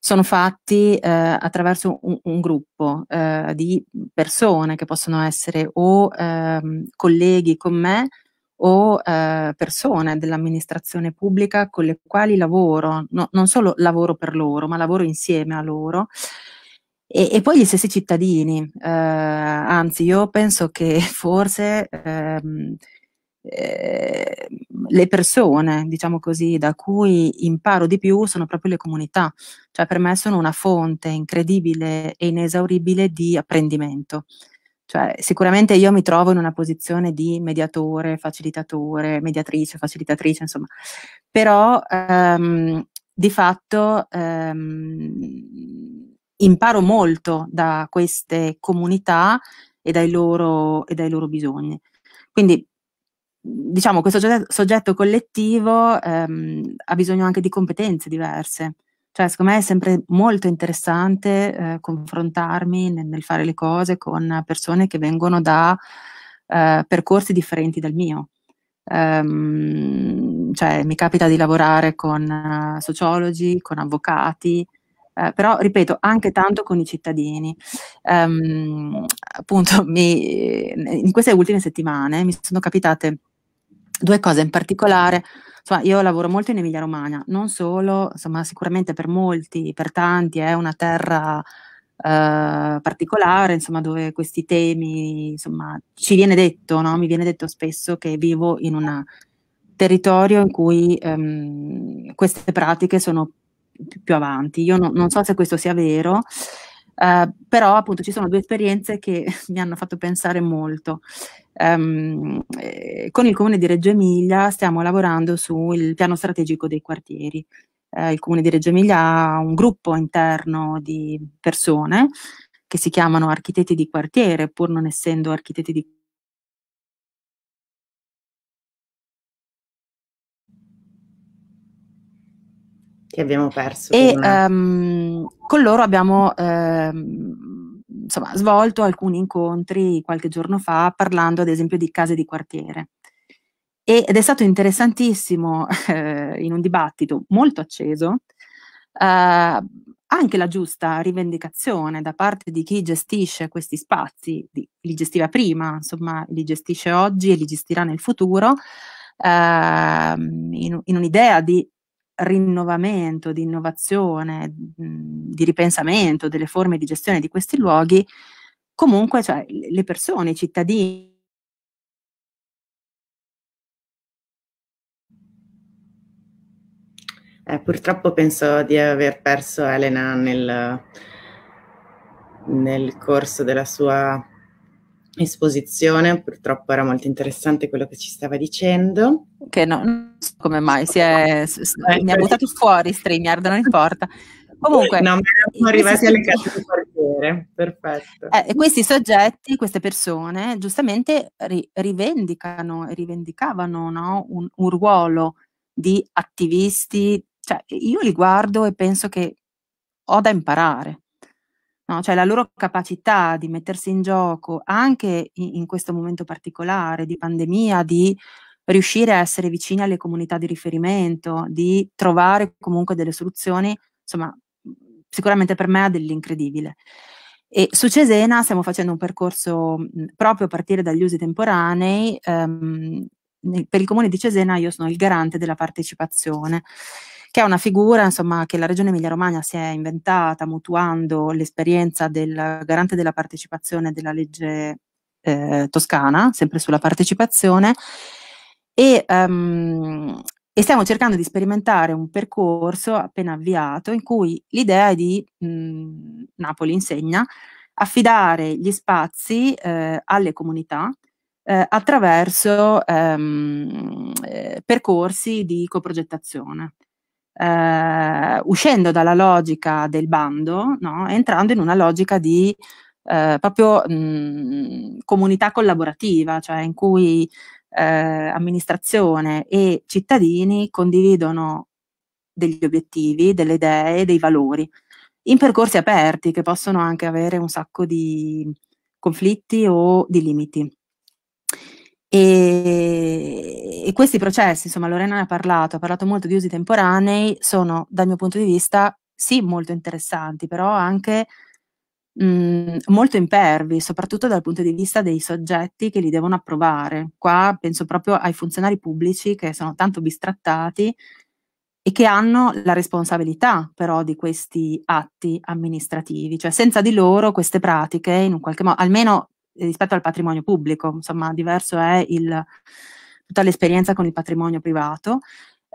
sono fatti eh, attraverso un, un gruppo eh, di persone che possono essere o eh, colleghi con me o eh, persone dell'amministrazione pubblica con le quali lavoro, no, non solo lavoro per loro, ma lavoro insieme a loro. E, e poi gli stessi cittadini, eh, anzi io penso che forse ehm, Ehm, le persone, diciamo così, da cui imparo di più sono proprio le comunità, cioè per me sono una fonte incredibile e inesauribile di apprendimento. Cioè, sicuramente io mi trovo in una posizione di mediatore, facilitatore, mediatrice, facilitatrice, insomma, però ehm, di fatto ehm, imparo molto da queste comunità e dai loro, e dai loro bisogni. Quindi diciamo, questo soggetto, soggetto collettivo ehm, ha bisogno anche di competenze diverse. Cioè, secondo me è sempre molto interessante eh, confrontarmi nel, nel, fare le cose con persone che vengono da eh, percorsi differenti dal mio. Um, cioè, mi capita di lavorare con uh, sociologi, con avvocati, eh, però ripeto anche tanto con i cittadini. Um, appunto, mi, in queste ultime settimane mi sono capitate Due cose in particolare, insomma, io lavoro molto in Emilia Romagna, non solo, insomma, sicuramente per molti, per tanti è una terra eh, particolare, insomma, dove questi temi, insomma, ci viene detto, no? mi viene detto spesso che vivo in un territorio in cui ehm, queste pratiche sono più avanti. Io no, non so se questo sia vero, Uh, però appunto ci sono due esperienze che [LAUGHS] mi hanno fatto pensare molto. Um, eh, con il comune di Reggio Emilia stiamo lavorando sul piano strategico dei quartieri. Uh, il comune di Reggio Emilia ha un gruppo interno di persone che si chiamano architetti di quartiere, pur non essendo architetti di che abbiamo perso. E um, con loro abbiamo eh, insomma, svolto alcuni incontri qualche giorno fa parlando ad esempio di case di quartiere. Ed è stato interessantissimo [LAUGHS] eh, in un dibattito molto acceso eh, anche la giusta rivendicazione da parte di chi gestisce questi spazi, di, li gestiva prima, insomma, li gestisce oggi e li gestirà nel futuro, eh, in, in un'idea di rinnovamento, di innovazione, mhmm, di ripensamento delle forme di gestione di questi luoghi, comunque cioè, le persone, i cittadini, Eh, purtroppo penso di aver perso Elena nel, nel corso della sua esposizione, purtroppo era molto interessante quello che ci stava dicendo. Che no, non so come mai, si è, eh, mi ha eh, buttato fuori StreamYard, non importa. Comunque, no, sono arrivati alle case di quartiere, perfetto. Eh, questi soggetti, queste persone, giustamente ri- rivendicano e rivendicavano no? un, un ruolo di attivisti. Cioè, io li guardo e penso che ho da imparare no? cioè la loro capacità di mettersi in gioco anche in, in questo momento particolare di pandemia, di riuscire a essere vicini alle comunità di riferimento, di trovare comunque delle soluzioni, insomma, sicuramente per me è dell'incredibile. E su Cesena stiamo facendo un percorso proprio a partire dagli usi temporanei. Ehm, per il comune di Cesena io sono il garante della partecipazione che è una figura insomma, che la Regione Emilia-Romagna si è inventata mutuando l'esperienza del garante della partecipazione della legge eh, toscana, sempre sulla partecipazione, e, um, e, stiamo cercando di sperimentare un percorso appena avviato in cui l'idea è di mh, Napoli insegna affidare gli spazi eh, alle comunità eh, attraverso ehm, eh, percorsi di coprogettazione eh, uscendo dalla logica del bando, no? entrando in una logica di eh, proprio mh, mm, comunità collaborativa, cioè in cui eh, amministrazione e cittadini condividono degli obiettivi, delle idee, dei valori, in percorsi aperti che possono anche avere un sacco di conflitti o di limiti. E, e, questi processi, insomma, Lorena ne ha parlato, ha parlato molto di usi temporanei, sono dal mio punto di vista sì molto interessanti, però anche mh, molto impervi, soprattutto dal punto di vista dei soggetti che li devono approvare. Qua penso proprio ai funzionari pubblici che sono tanto bistrattati e che hanno la responsabilità però di questi atti amministrativi, cioè senza di loro queste pratiche in un qualche modo, almeno rispetto al patrimonio pubblico, insomma diverso è il, tutta l'esperienza con il patrimonio privato.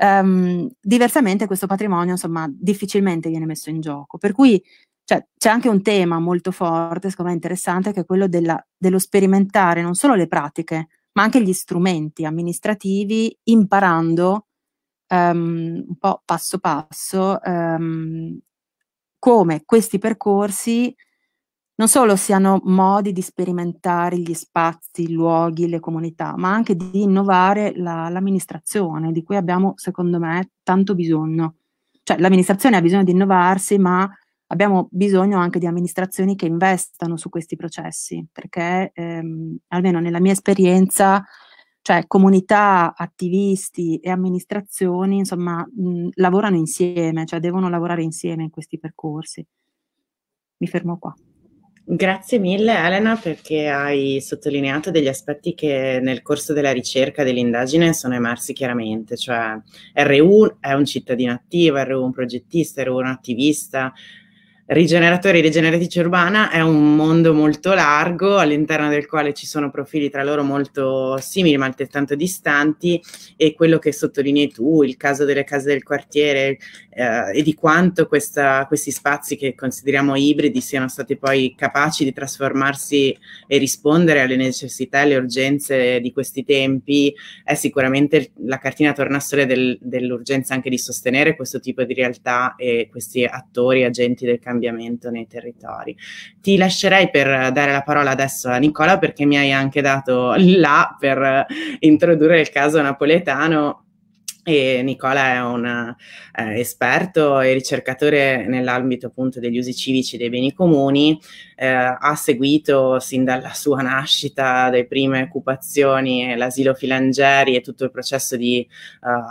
Um, diversamente questo patrimonio insomma difficilmente viene messo in gioco, per cui cioè, c'è anche un tema molto forte, secondo me interessante, che è quello della, dello sperimentare non solo le pratiche, ma anche gli strumenti amministrativi, imparando um, un po' passo passo um, come questi percorsi non solo siano modi di sperimentare gli spazi, i luoghi, le comunità, ma anche di innovare la, l'amministrazione, di cui abbiamo, secondo me, tanto bisogno. Cioè l'amministrazione ha bisogno di innovarsi, ma abbiamo bisogno anche di amministrazioni che investano su questi processi, perché ehm, almeno nella mia esperienza, cioè comunità, attivisti e amministrazioni, insomma, mh, lavorano insieme, cioè devono lavorare insieme in questi percorsi. Mi fermo qua. Grazie mille Elena perché hai sottolineato degli aspetti che nel corso della ricerca dell'indagine sono emersi chiaramente, cioè R1 è un cittadino attivo, R1 è un progettista, R1 è un attivista, rigeneratori e rigeneratrice urbana è un mondo molto largo all'interno del quale ci sono profili tra loro molto simili ma altrettanto distanti e quello che sottolinei tu, il caso delle case del quartiere eh, e di quanto questa, questi spazi che consideriamo ibridi siano stati poi capaci di trasformarsi e rispondere alle necessità e alle urgenze di questi tempi è sicuramente la cartina tornasole del, dell'urgenza anche di sostenere questo tipo di realtà e questi attori, agenti del cambiamento cambiamento nei territori. Ti lascerei per dare la parola adesso a Nicola perché mi hai anche dato là per introdurre il caso napoletano. E Nicola è un eh, esperto e ricercatore nell'ambito appunto degli usi civici dei beni comuni, eh, ha seguito sin dalla sua nascita dalle prime occupazioni, l'asilo Filangeri e tutto il processo di eh,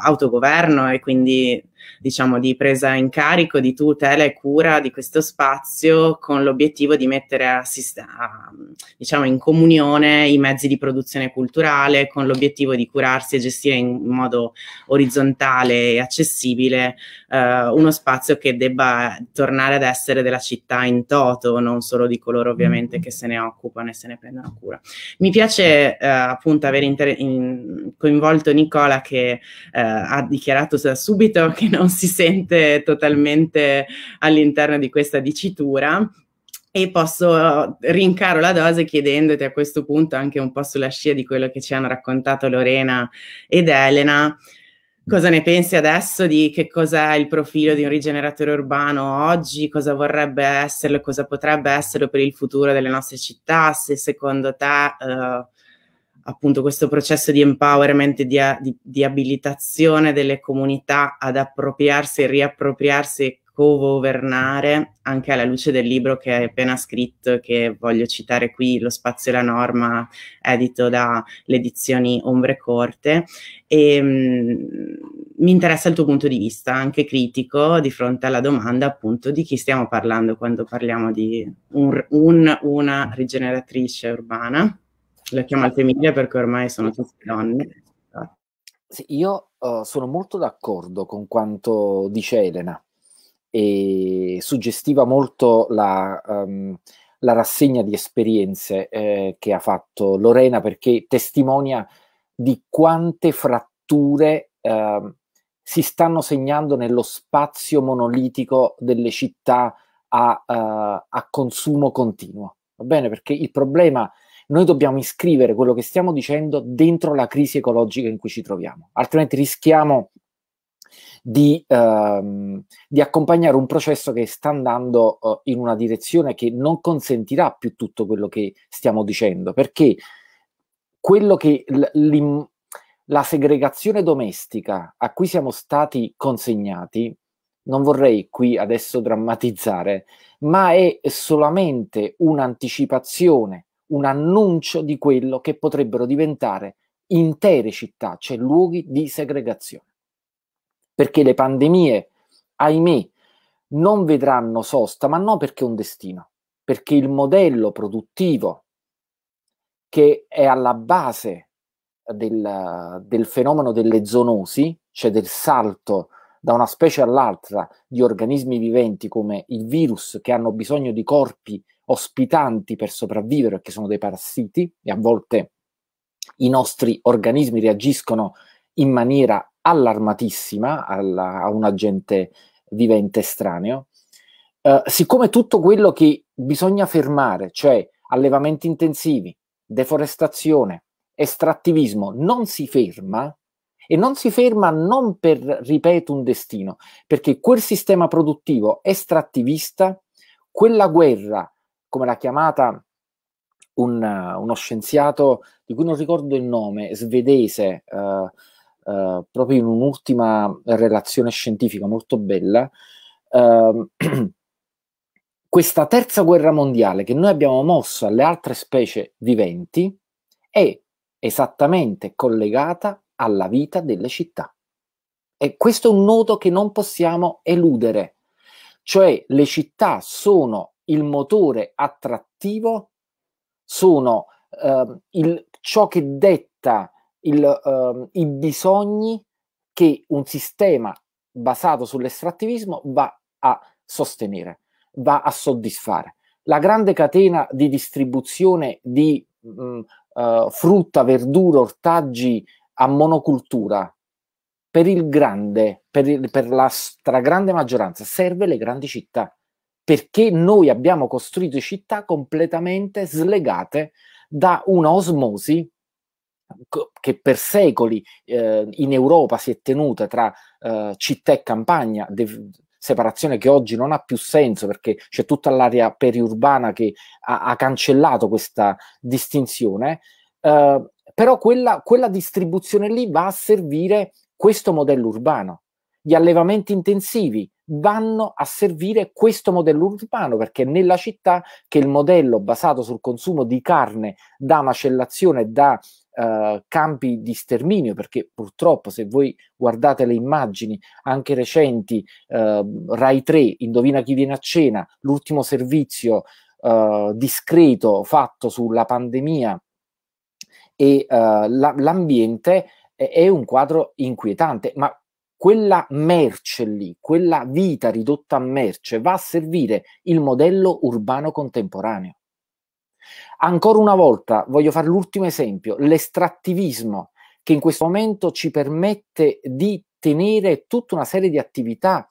autogoverno e quindi diciamo, di presa in carico, di tutela e cura di questo spazio con l'obiettivo di mettere a, a, diciamo, in comunione i mezzi di produzione culturale con l'obiettivo di curarsi e gestire in modo orizzontale e accessibile eh, uno spazio che debba tornare ad essere della città in toto, non solo di coloro ovviamente mm-hmm. che se ne occupano e se ne prendono cura. Mi piace eh, appunto aver in, coinvolto Nicola che eh, ha dichiarato subito che non non si sente totalmente all'interno di questa dicitura e posso eh, rincaro la dose chiedendoti a questo punto anche un po' sulla scia di quello che ci hanno raccontato Lorena ed Elena. Cosa ne pensi adesso di che cos'è il profilo di un rigeneratore urbano oggi, cosa vorrebbe esserlo, cosa potrebbe esserlo per il futuro delle nostre città, se secondo te eh, appunto questo processo di empowerment, di, di, di abilitazione delle comunità ad appropriarsi, riappropriarsi, e co-governare, anche alla luce del libro che hai appena scritto, che voglio citare qui, Lo spazio e la norma, edito dalle edizioni Ombre Corte. E, ehm, mh, mi interessa il tuo punto di vista, anche critico, di fronte alla domanda appunto di chi stiamo parlando quando parliamo di un, un, una rigeneratrice urbana la chiamo ah. al femminile perché ormai sono tutte donne. Sì, io uh, sono molto d'accordo con quanto dice Elena e suggestiva molto la, um, la rassegna di esperienze eh, che ha fatto Lorena perché testimonia di quante fratture eh, si stanno segnando nello spazio monolitico delle città a, uh, a consumo continuo. Va bene? Perché il problema è noi dobbiamo iscrivere quello che stiamo dicendo dentro la crisi ecologica in cui ci troviamo, altrimenti rischiamo di, ehm, di accompagnare un processo che sta andando eh, in una direzione che non consentirà più tutto quello che stiamo dicendo, perché quello che l- la segregazione domestica a cui siamo stati consegnati, non vorrei qui adesso drammatizzare, ma è solamente un'anticipazione un annuncio di quello che potrebbero diventare intere città, cioè luoghi di segregazione. Perché le pandemie, ahimè, non vedranno sosta, ma non perché è un destino, perché il modello produttivo che è alla base del, del fenomeno delle zoonosi, cioè del salto da una specie all'altra di organismi viventi come il virus che hanno bisogno di corpi ospitanti per sopravvivere, che sono dei parassiti e a volte i nostri organismi reagiscono in maniera allarmatissima alla, a un agente vivente estraneo. Eh, siccome tutto quello che bisogna fermare, cioè allevamenti intensivi, deforestazione, estrattivismo, non si ferma, e non si ferma non per, ripeto, un destino, perché quel sistema produttivo estrattivista, quella guerra come l'ha chiamata un, uno scienziato di cui non ricordo il nome, svedese, eh, eh, proprio in un'ultima relazione scientifica molto bella, eh, [CLEARS THROAT] questa terza guerra mondiale che noi abbiamo mosso alle altre specie viventi è esattamente collegata alla vita delle città. E questo è un nodo che non possiamo eludere, cioè le città sono il motore attrattivo sono eh, il, ciò che detta il, eh, i bisogni che un sistema basato sull'estrattivismo va a sostenere, va a soddisfare. La grande catena di distribuzione di mh, mm, eh, uh, frutta, verdura, ortaggi a monocultura, per il grande, per, il, per la stragrande maggioranza, serve le grandi città perché noi abbiamo costruito città completamente slegate da una osmosi che per secoli eh, in Europa si è tenuta tra eh, città e campagna, de- separazione che oggi non ha più senso perché c'è tutta l'area periurbana che ha, ha cancellato questa distinzione, eh, però quella, quella distribuzione lì va a servire questo modello urbano gli allevamenti intensivi vanno a servire questo modello urbano perché nella città che il modello basato sul consumo di carne da macellazione, da Uh, campi di sterminio, perché purtroppo se voi guardate le immagini anche recenti, uh, Rai 3, Indovina chi viene a cena, l'ultimo servizio uh, discreto fatto sulla pandemia e la, l'ambiente è, è un quadro inquietante, ma quella merce lì, quella vita ridotta a merce, va a servire il modello urbano contemporaneo. Ancora una volta voglio fare l'ultimo esempio, l'estrattivismo che in questo momento ci permette di tenere tutta una serie di attività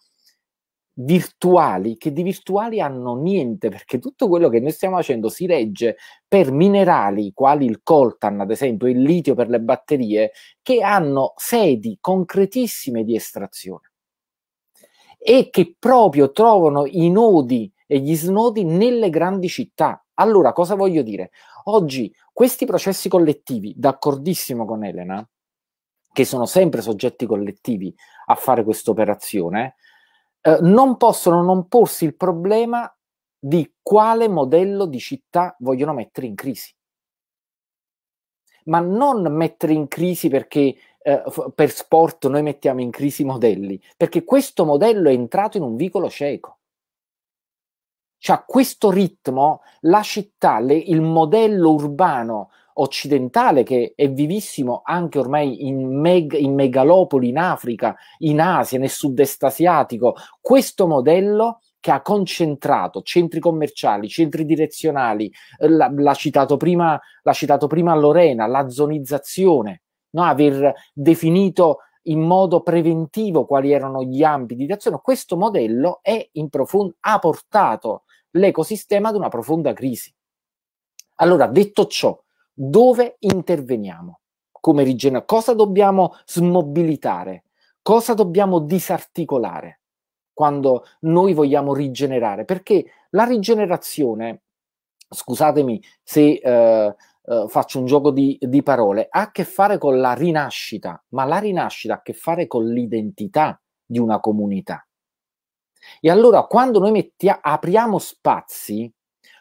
virtuali che di virtuali hanno niente perché tutto quello che noi stiamo facendo si regge per minerali quali il coltan ad esempio il litio per le batterie che hanno sedi concretissime di estrazione e che proprio trovano i nodi e gli snodi nelle grandi città allora cosa voglio dire oggi questi processi collettivi d'accordissimo con Elena che sono sempre soggetti collettivi a fare questa operazione eh, non possono non porsi il problema di quale modello di città vogliono mettere in crisi. Ma non mettere in crisi perché eh, per sport noi mettiamo in crisi modelli, perché questo modello è entrato in un vicolo cieco. Cioè, a questo ritmo la città, le, il modello urbano occidentale che è vivissimo anche ormai in, meg- in megalopoli, in Africa, in Asia, nel sud-est asiatico. Questo modello che ha concentrato centri commerciali, centri direzionali, eh, l- l'ha, citato prima, l'ha citato prima Lorena, la zonizzazione, no? aver definito in modo preventivo quali erano gli ambiti di azione, questo modello profond- ha portato l'ecosistema ad una profonda crisi. Allora, detto ciò, dove interveniamo, come rigenera- cosa dobbiamo smobilitare, cosa dobbiamo disarticolare quando noi vogliamo rigenerare, perché la rigenerazione, scusatemi se eh, eh, faccio un gioco di, di parole, ha a che fare con la rinascita, ma la rinascita ha a che fare con l'identità di una comunità. E allora quando noi mettia- apriamo spazi,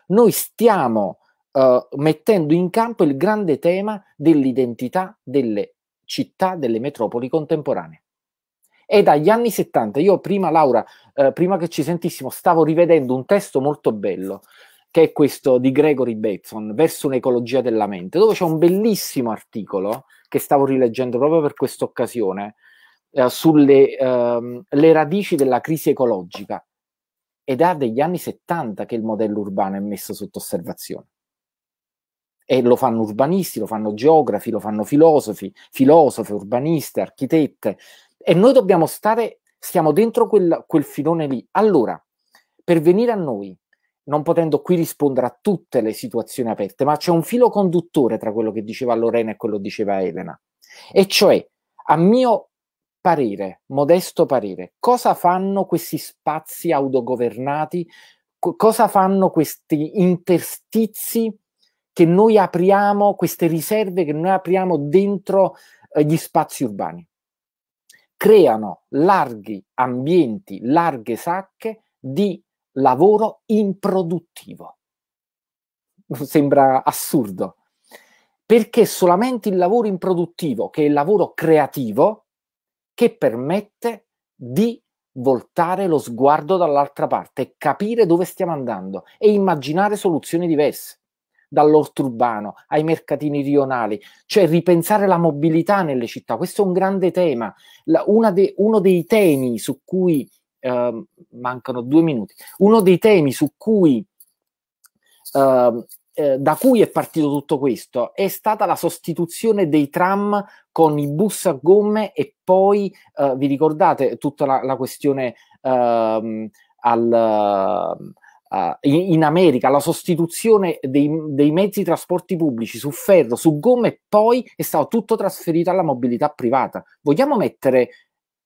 noi stiamo eh, mettendo in campo il grande tema dell'identità delle città, delle metropoli contemporanee. È dagli anni 70, io prima Laura, uh, prima che ci sentissimo, stavo rivedendo un testo molto bello, che è questo di Gregory Bateson, Verso un'ecologia della mente, dove c'è un bellissimo articolo che stavo rileggendo proprio per questa occasione, eh, sulle ehm, radici della crisi ecologica ed è dagli anni 70 che il modello urbano è messo sotto osservazione e lo fanno urbanisti, lo fanno geografi, lo fanno filosofi, filosofi, urbaniste, architette, e noi dobbiamo stare, stiamo dentro quel, quel filone lì. Allora, per venire a noi, non potendo qui rispondere a tutte le situazioni aperte, ma c'è un filo conduttore tra quello che diceva Lorena e quello che diceva Elena, e cioè, a mio parere, modesto parere, cosa fanno questi spazi autogovernati, co- cosa fanno questi interstizi? che noi apriamo, queste riserve che noi apriamo dentro eh, gli spazi urbani. Creano larghi ambienti, larghe sacche di lavoro improduttivo. [LAUGHS] Sembra assurdo, perché è solamente il lavoro improduttivo, che è il lavoro creativo, che permette di voltare lo sguardo dall'altra parte, capire dove stiamo andando e immaginare soluzioni diverse dall'orto urbano ai mercatini rionali, cioè ripensare la mobilità nelle città. Questo è un grande tema, la, de, uno dei temi su cui eh, mancano due minuti, uno dei temi su cui ehm, eh, da cui è partito tutto questo è stata la sostituzione dei tram con i bus a gomme e poi eh, vi ricordate tutta la, la questione ehm, al Uh, in America la sostituzione dei, dei, mezzi trasporti pubblici su ferro, su gomma e poi è stato tutto trasferito alla mobilità privata. Vogliamo mettere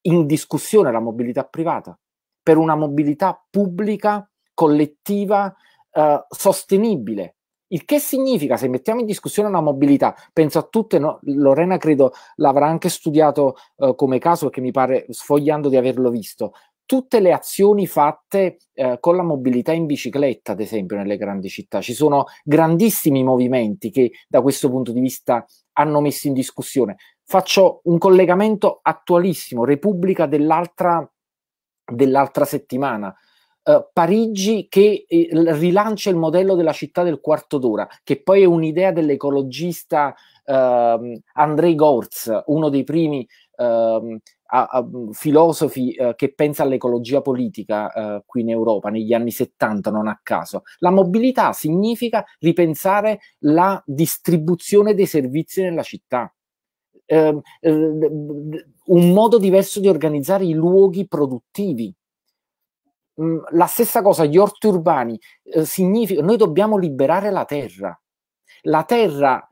in discussione la mobilità privata per una mobilità pubblica, collettiva, uh, sostenibile? Il che significa, se mettiamo in discussione una mobilità, penso a tutte, no? Lorena credo l'avrà anche studiato uh, come caso perché mi pare, sfogliando di averlo visto, tutte le azioni fatte eh, con la mobilità in bicicletta, ad esempio, nelle grandi città. Ci sono grandissimi movimenti che da questo punto di vista hanno messo in discussione. Faccio un collegamento attualissimo, Repubblica dell'altra, dell'altra settimana. Eh, Parigi che eh, rilancia il modello della città del quarto d'ora, che poi è un'idea dell'ecologista ehm, Andrei Gortz, uno dei primi ehm, a, a filosofi eh, che pensano all'ecologia politica eh, qui in Europa negli anni 70, non a caso. La mobilità significa ripensare la distribuzione dei servizi nella città. Ehm, eh, un modo diverso di organizzare i luoghi produttivi. Mm, la stessa cosa, gli orti urbani, eh, significa noi dobbiamo liberare la terra. La terra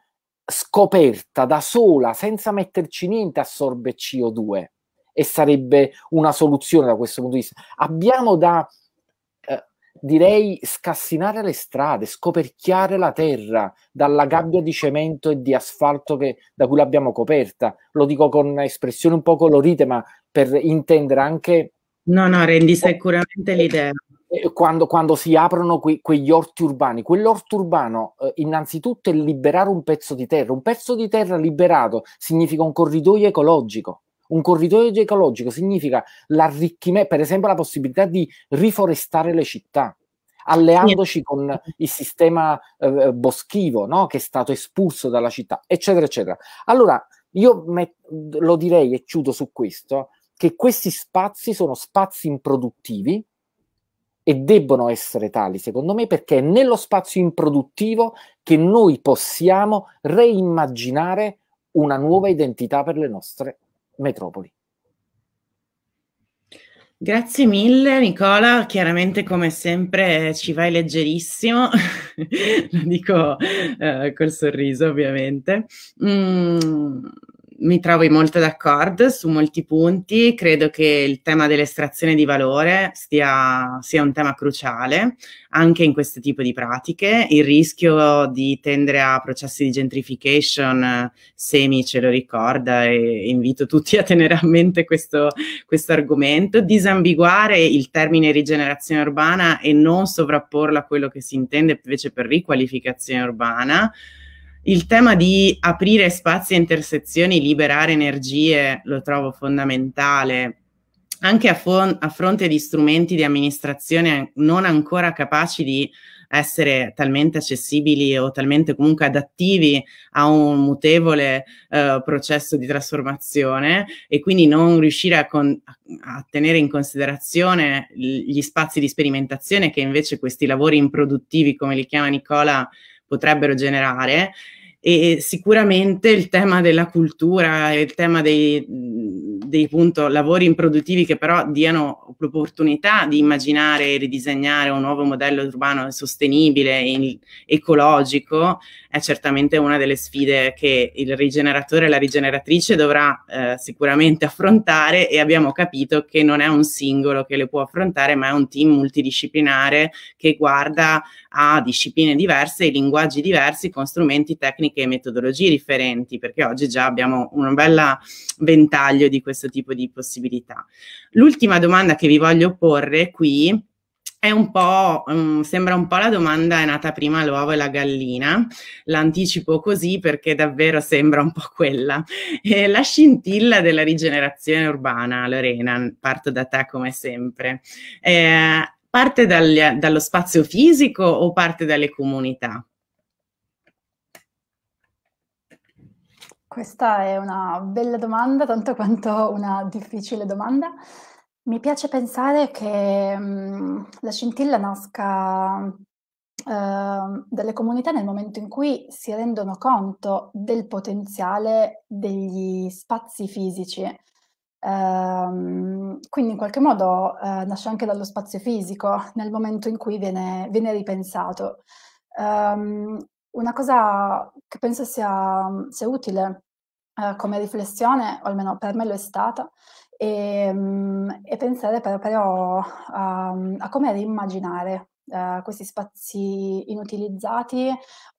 scoperta da sola, senza metterci niente, assorbe CO2 e sarebbe una soluzione da questo punto di vista. Abbiamo da, eh, direi, scassinare le strade, scoperchiare la terra dalla gabbia di cemento e di asfalto che, da cui l'abbiamo coperta. Lo dico con espressioni un po' colorite, ma per intendere anche... No, no, rendi eh, sicuramente eh, l'idea. Quando, quando, si aprono que, quegli orti urbani. Quell'orto urbano eh, innanzitutto è liberare un pezzo di terra. Un pezzo di terra liberato significa un corridoio ecologico. Un corridoio ecologico significa l'arricchimento, per esempio la possibilità di riforestare le città, alleandoci con il sistema eh, eh, boschivo no? che è stato espulso dalla città, eccetera, eccetera. Allora, io met- lo direi e chiudo su questo, che questi spazi sono spazi improduttivi e debbono essere tali, secondo me, perché è nello spazio improduttivo che noi possiamo reimmaginare una nuova identità per le nostre metropoli. Grazie mille Nicola, chiaramente come sempre ci vai leggerissimo, [LAUGHS] lo dico eh, col sorriso ovviamente. Mm mi trovo molto d'accordo su molti punti, credo che il tema dell'estrazione di valore stia, sia un tema cruciale anche in questo tipo di pratiche, il rischio di tendere a processi di gentrification, Semi ce lo ricorda e invito tutti a tenere a mente questo, questo argomento, disambiguare il termine rigenerazione urbana e non sovrapporlo a quello che si intende invece per riqualificazione urbana, il tema di aprire spazi e intersezioni, liberare energie, lo trovo fondamentale, anche a, fon- a, fronte di strumenti di amministrazione non ancora capaci di essere talmente accessibili o talmente comunque adattivi a un mutevole eh, processo di trasformazione e quindi non riuscire a, con- a tenere in considerazione gli spazi di sperimentazione che invece questi lavori improduttivi, come li chiama Nicola, potrebbero generare e sicuramente il tema della cultura, il tema dei, dei appunto, lavori improduttivi che però diano l'opportunità di immaginare e ridisegnare un nuovo modello urbano sostenibile e ecologico è certamente una delle sfide che il rigeneratore e la rigeneratrice dovrà eh, sicuramente affrontare e abbiamo capito che non è un singolo che le può affrontare, ma è un team multidisciplinare che guarda a discipline diverse e linguaggi diversi con strumenti, tecniche e metodologie differenti, perché oggi già abbiamo un bel ventaglio di questo tipo di possibilità. L'ultima domanda che vi voglio porre qui è un po', mm, sembra un po' la domanda è nata prima l'uovo e la gallina, l'anticipo così perché davvero sembra un po' quella. [LAUGHS] E eh, la scintilla della rigenerazione urbana, Lorena, parto da te come sempre. Eh, parte dal, dallo spazio fisico o parte dalle comunità? Questa è una bella domanda, tanto quanto una difficile domanda. Mi piace pensare che mh, mhmm, la scintilla nasca eh, dalle comunità nel momento in cui si rendono conto del potenziale degli spazi fisici. Ehm, quindi in qualche modo eh, nasce anche dallo spazio fisico nel momento in cui viene, viene ripensato. Ehm, una cosa che penso sia, sia utile eh, come riflessione, o almeno per me lo è stata, e, ehm, e pensare proprio a, a come rimmaginare Uh, eh, questi spazi inutilizzati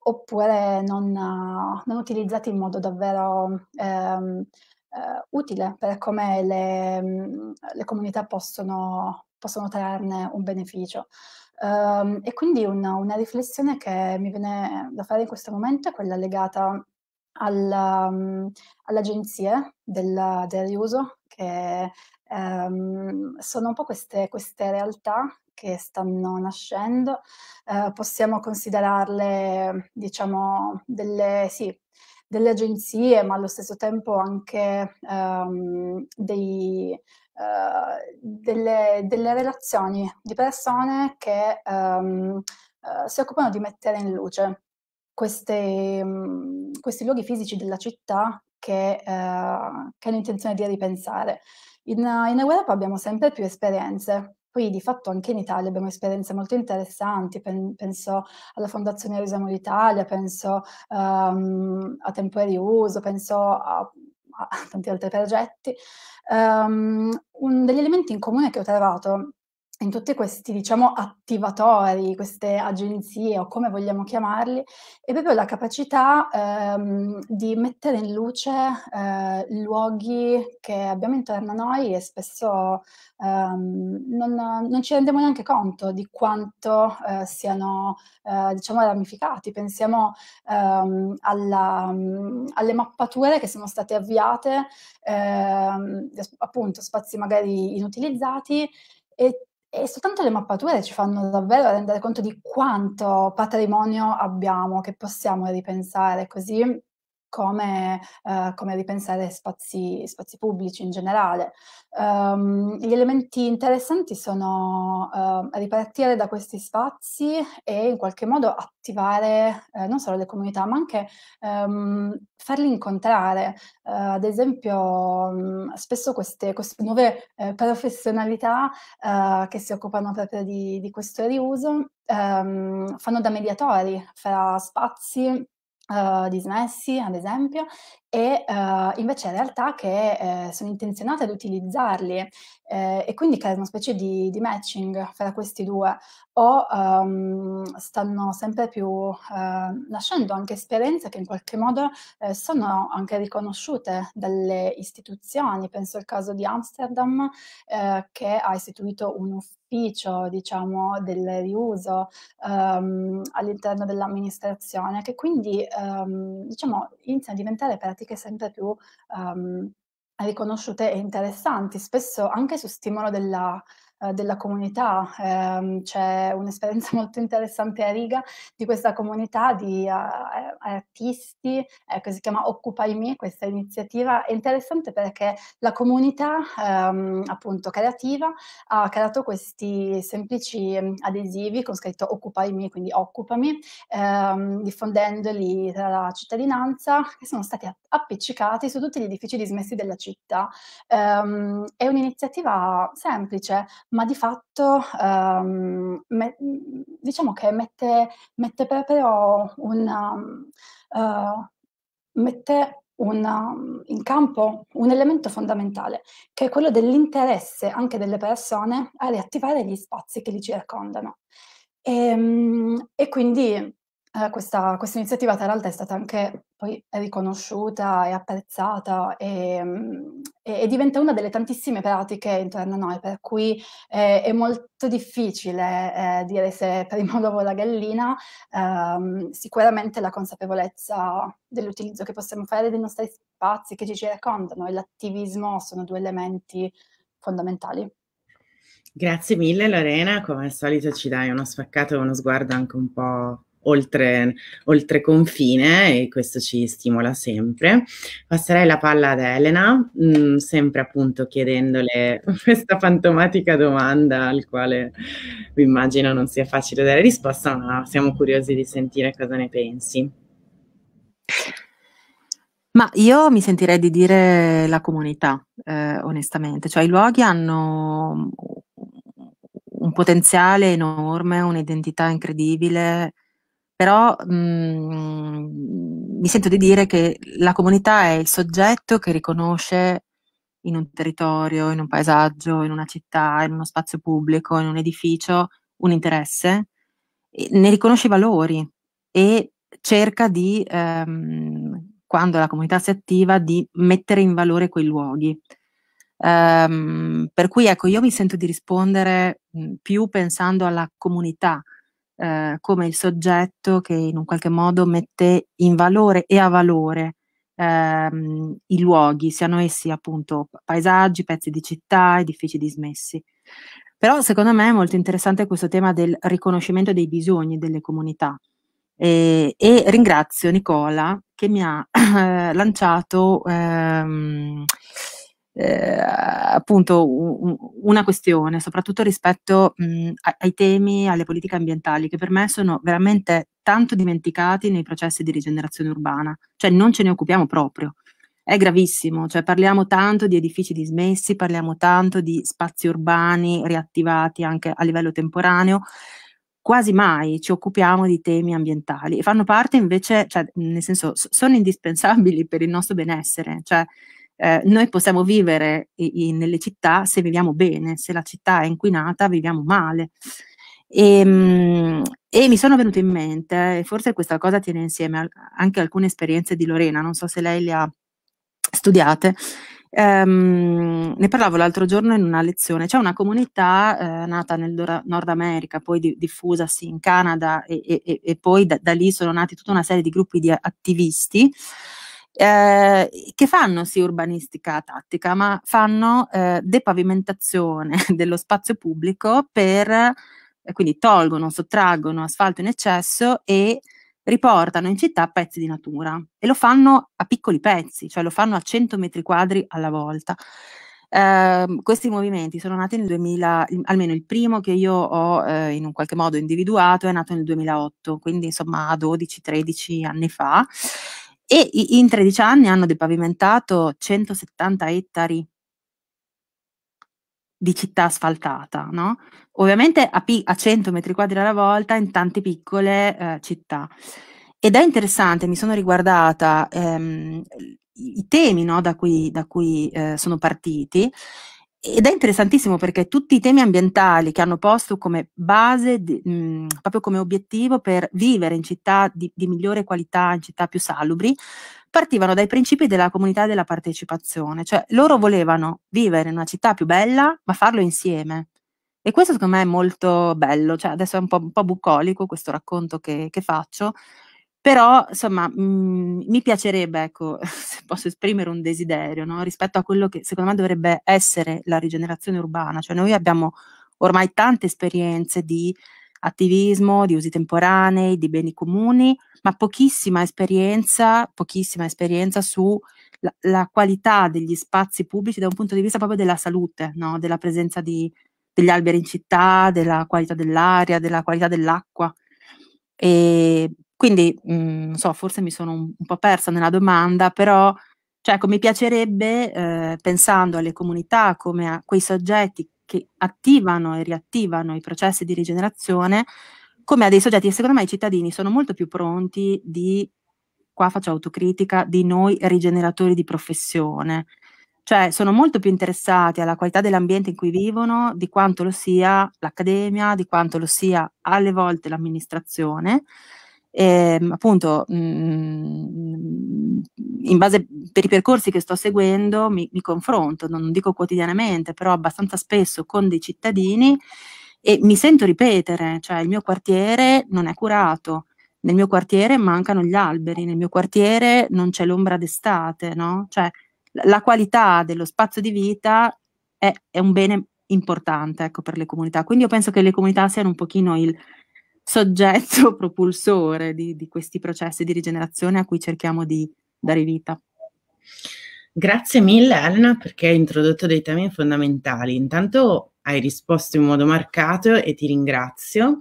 oppure non, uh, non utilizzati in modo davvero um, uh, utile per come le, um, le comunità possono, possono, trarne un beneficio. Um, e quindi una, una, riflessione che mi viene da fare in questo momento è quella legata mm, all'agenzia del, del riuso che ehm, sono un po' queste, queste realtà che stanno nascendo, eh, possiamo considerarle diciamo delle, sì, delle, agenzie, ma allo stesso tempo anche ehm, dei, eh, delle, delle, relazioni di persone che ehm, eh, si occupano di mettere in luce queste, mhmm, questi luoghi fisici della città che, eh, che hanno intenzione di ripensare. In, in Europa abbiamo sempre più esperienze poi di fatto anche in Italia abbiamo esperienze molto interessanti, Pen- penso alla Fondazione Risamo l'Italia, penso um, a Tempo e Riuso, penso a, a tanti altri progetti. Um, un degli elementi in comune che ho trovato in tutti questi, diciamo, attivatori, queste agenzie o come vogliamo chiamarli, è proprio la capacità ehm, di mettere in luce eh, luoghi che abbiamo intorno a noi e spesso ehm, non, non, ci rendiamo neanche conto di quanto eh, siano, eh, diciamo, ramificati. Pensiamo ehm, alla, alle mappature che sono state avviate, ehm, appunto, spazi magari inutilizzati e e soltanto le mappature ci fanno davvero rendere conto di quanto patrimonio abbiamo, che possiamo ripensare così come, eh, come ripensare spazi, spazi, pubblici in generale. Um, gli elementi interessanti sono uh, ripartire da questi spazi e in qualche modo attivare eh, non solo le comunità, ma anche um, farli incontrare. Uh, ad esempio, um, spesso queste, queste nuove eh, professionalità eh, che si occupano proprio di, di questo riuso ehm, fanno da mediatori fra spazi eh, dismessi, ad esempio, e eh, invece in realtà che eh, sono intenzionate ad utilizzarli eh, e quindi che è una specie di, di matching fra questi due o um, stanno sempre più eh, nascendo anche esperienze che in qualche modo eh, sono anche riconosciute dalle istituzioni, penso al caso di Amsterdam eh, che ha istituito un ufficio diciamo del riuso um, all'interno dell'amministrazione che quindi um, diciamo inizia a diventare per pratiche sempre più um, riconosciute e interessanti, spesso anche su stimolo della, eh, della comunità. Eh, c'è un'esperienza [LAUGHS] molto interessante a Riga di questa comunità di uh, artisti che ecco, si chiama Occupy Me, questa iniziativa è interessante perché la comunità ehm, appunto creativa ha creato questi semplici ehm, adesivi con scritto Occupy Me, quindi occupami, ehm, diffondendoli tra la cittadinanza che sono stati appiccicati su tutti gli edifici dismessi della città. Um, è un'iniziativa semplice, ma di fatto um, me, diciamo che mette, mette proprio un, uh, mette un, ehm, in campo un elemento fondamentale, che è quello dell'interesse anche delle persone a riattivare gli spazi che li circondano. E, e quindi eh, questa, questa, iniziativa tra l'altro è stata anche poi riconosciuta e apprezzata e, ehm, e, e diventa una delle tantissime pratiche intorno a noi, per cui eh, è molto difficile eh, dire se prima o dopo la gallina, ehm, sicuramente la consapevolezza dell'utilizzo che possiamo fare dei nostri spazi che ci circondano e l'attivismo sono due elementi fondamentali. Grazie mille Lorena, come al solito ci dai uno spaccato e uno sguardo anche un po' oltre, oltre confine e questo ci stimola sempre. Passerei la palla ad Elena, mh, mm, sempre appunto chiedendole [LAUGHS] questa fantomatica domanda al quale vi immagino non sia facile dare risposta, ma siamo curiosi di sentire cosa ne pensi. Ma io mi sentirei di dire la comunità, eh, onestamente, cioè i luoghi hanno un potenziale enorme, un'identità incredibile però mh, mm, mi sento di dire che la comunità è il soggetto che riconosce in un territorio, in un paesaggio, in una città, in uno spazio pubblico, in un edificio, un interesse, ne riconosce i valori e cerca di, ehm, quando la comunità si attiva, di mettere in valore quei luoghi. Um, per cui ecco, io mi sento di rispondere mh, mm, più pensando alla comunità, eh, come il soggetto che in un qualche modo mette in valore e a valore ehm, i luoghi, siano essi appunto paesaggi, pezzi di città, edifici dismessi. Però secondo me è molto interessante questo tema del riconoscimento dei bisogni delle comunità. E, e ringrazio Nicola che mi ha eh, [COUGHS] lanciato ehm, eh, appunto un, una questione, soprattutto rispetto mh, ai temi, alle politiche ambientali, che per me sono veramente tanto dimenticati nei processi di rigenerazione urbana, cioè non ce ne occupiamo proprio. È gravissimo, cioè parliamo tanto di edifici dismessi, parliamo tanto di spazi urbani riattivati anche a livello temporaneo, quasi mai ci occupiamo di temi ambientali e fanno parte invece, cioè, nel senso, sono indispensabili per il nostro benessere, cioè eh, noi possiamo vivere in, nelle città se viviamo bene, se la città è inquinata viviamo male. E, ehm, e mi sono venute in mente, e forse questa cosa tiene insieme anche alcune esperienze di Lorena, non so se lei le ha studiate, Um, ne parlavo l'altro giorno in una lezione. C'è una comunità eh, nata nel Nord America, poi di, diffusasi in Canada e, e, e poi da, da, lì sono nati tutta una serie di gruppi di attivisti eh, che fanno sì urbanistica tattica, ma fanno eh, depavimentazione [LAUGHS] dello spazio pubblico per, eh, quindi tolgono, sottraggono asfalto in eccesso e riportano in città pezzi di natura e lo fanno a piccoli pezzi, cioè lo fanno a 100 metri quadri alla volta. Eh, questi movimenti sono nati nel 2000, almeno il primo che io ho eh, in un qualche modo individuato è nato nel 2008, quindi insomma 12-13 anni fa e in 13 anni hanno depavimentato 170 ettari di città asfaltata, no? ovviamente a, pi- a 100 metri quadri alla volta in tante piccole eh, città. Ed è interessante, mi sono riguardata ehm, i temi no, da cui, da cui eh, sono partiti ed è interessantissimo perché tutti i temi ambientali che hanno posto come base, di, mh, mm, proprio come obiettivo per vivere in città di, di, migliore qualità, in città più salubri, partivano dai principi della comunità e della partecipazione, cioè loro volevano vivere in una città più bella, ma farlo insieme. E questo secondo me è molto bello, cioè, adesso è un po', un po bucolico questo racconto che, che faccio, però, insomma, mh, mhmm, mi piacerebbe, ecco, [LAUGHS] se posso esprimere un desiderio, no? rispetto a quello che secondo me dovrebbe essere la rigenerazione urbana. Cioè, noi abbiamo ormai tante esperienze di attivismo, di usi temporanei, di beni comuni, ma pochissima esperienza, pochissima esperienza sulla la qualità degli spazi pubblici da un punto di vista proprio della salute, no? della presenza di, degli alberi in città, della qualità dell'aria, della qualità dell'acqua. E quindi, mhmm, non so, forse mi sono un un po' persa nella domanda, però, cioè ecco, mi piacerebbe, ehm, pensando alle comunità come a quei soggetti che attivano e riattivano i processi di rigenerazione, come a dei soggetti che secondo me i cittadini sono molto più pronti di qua faccio autocritica, di noi rigeneratori di professione. Cioè, sono molto più interessati alla qualità dell'ambiente in cui vivono, di quanto lo sia l'accademia, di quanto lo sia alle volte l'amministrazione, eh, appunto mh, mm, in base per i percorsi che sto seguendo mi, mi confronto, non dico quotidianamente, però abbastanza spesso con dei cittadini e mi sento ripetere, cioè il mio quartiere non è curato, nel mio quartiere mancano gli alberi, nel mio quartiere non c'è l'ombra d'estate, no? Cioè la qualità dello spazio di vita è, è un bene importante ecco, per le comunità. Quindi io penso che le comunità siano un pochino il, soggetto [LAUGHS] propulsore di, di questi processi di rigenerazione a cui cerchiamo di dare vita. Grazie mille Elena perché hai introdotto dei temi fondamentali. Intanto hai risposto in modo marcato e ti ringrazio.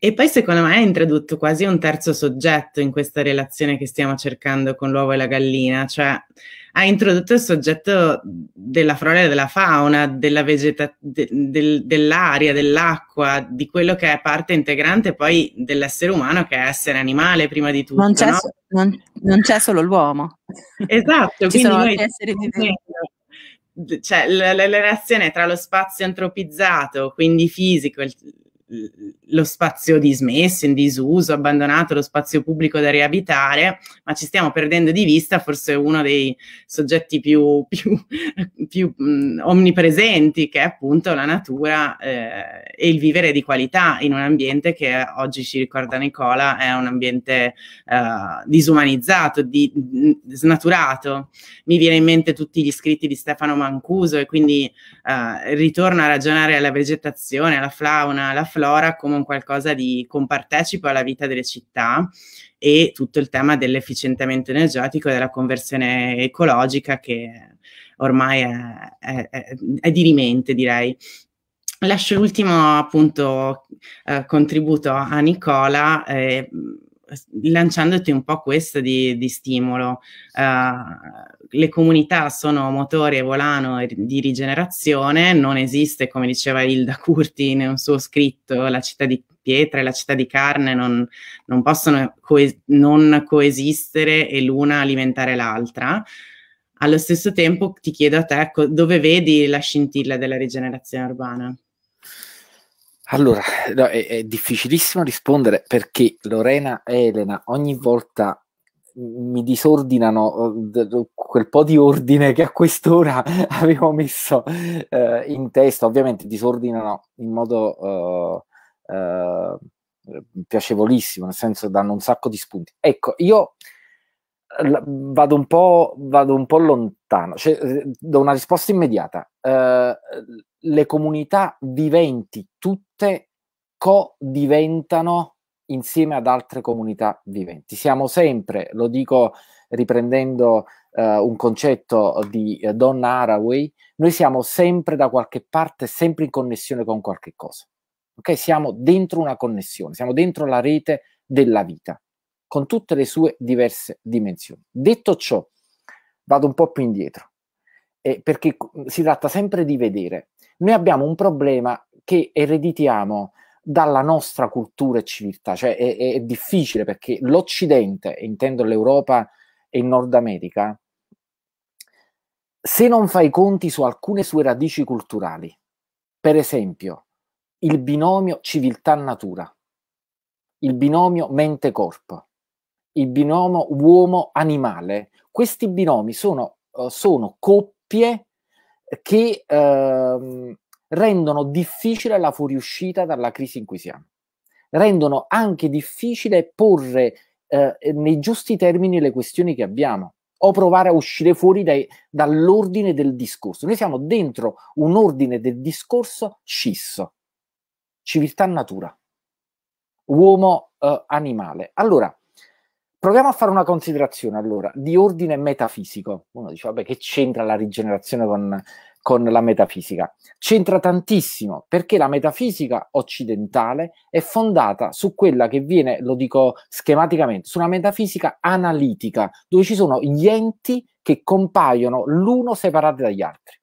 E poi secondo me hai introdotto quasi un terzo soggetto in questa relazione che stiamo cercando con l'uovo e la gallina, cioè ha introdotto il soggetto della flora della fauna, della vegeta- de, del, dell'aria, dell'acqua, di quello che è parte integrante poi dell'essere umano che è essere animale prima di tutto. Non c'è, no? so, non, non c'è solo l'uomo. Esatto, [LAUGHS] Ci sono noi, esseri viventi cioè, la, la, la, relazione tra lo spazio antropizzato, quindi fisico, il, lo spazio dismesso, in disuso, abbandonato, lo spazio pubblico da riabitare, ma ci stiamo perdendo di vista forse uno dei soggetti più, [LAUGHS] più, più mh, mm, omnipresenti, che è appunto la natura eh, e il vivere di qualità in un ambiente che oggi ci ricorda Nicola è un ambiente eh, disumanizzato, di, mm, snaturato. Mi viene in mente tutti gli scritti di Stefano Mancuso e quindi eh, ritorno a ragionare alla vegetazione, alla fauna, alla flora come un un qualcosa di compartecipo alla vita delle città e tutto il tema dell'efficientamento energetico e della conversione ecologica che ormai è, è, è, è dirimente, direi. Lascio l'ultimo appunto eh, contributo a Nicola. Eh, lanciandoti un po' questo di, di stimolo. Uh, le comunità sono motore e volano di rigenerazione, non esiste, come diceva Hilda Curti in un suo scritto, la città di pietra e la città di carne non, non possono coes- non coesistere e l'una alimentare l'altra. Allo stesso tempo ti chiedo a te dove vedi la scintilla della rigenerazione urbana? Allora, no, è, è, difficilissimo rispondere perché Lorena e Elena ogni volta mi disordinano eh, quel po' di ordine che a quest'ora [LAUGHS] avevo messo eh, in testa. Ovviamente disordinano in modo eh, eh, piacevolissimo, nel senso danno un sacco di spunti. Ecco, io eh, vado un po', vado un po lontano, cioè, eh, do una risposta immediata. Eh, le comunità viventi tutte co-diventano insieme ad altre comunità viventi. Siamo sempre, lo dico riprendendo eh, un concetto di eh, Donna Haraway, noi siamo sempre da qualche parte, sempre in connessione con qualche cosa. Okay? Siamo dentro una connessione, siamo dentro la rete della vita, con tutte le sue diverse dimensioni. Detto ciò, vado un po' più indietro eh, perché si tratta sempre di vedere. Noi abbiamo un problema che ereditiamo dalla nostra cultura e civiltà, cioè è, è difficile perché l'Occidente, intendo l'Europa e il Nord America, se non fai conti su alcune sue radici culturali, per esempio il binomio civiltà-natura, il binomio mente-corpo, il binomio uomo-animale, questi binomi sono, eh, sono, co- coppie che ehm, rendono difficile la fuoriuscita dalla crisi in cui siamo, rendono anche difficile porre eh, nei giusti termini le questioni che abbiamo o provare a uscire fuori dai, dall'ordine del discorso. Noi siamo dentro un ordine del discorso scisso, civiltà natura, uomo eh, animale. Allora, Proviamo a fare una considerazione allora di ordine metafisico. Uno dice, vabbè, che c'entra la rigenerazione con, con la metafisica? C'entra tantissimo perché la metafisica occidentale è fondata su quella che viene, lo dico schematicamente, su una metafisica analitica, dove ci sono gli enti che compaiono l'uno separati dagli altri.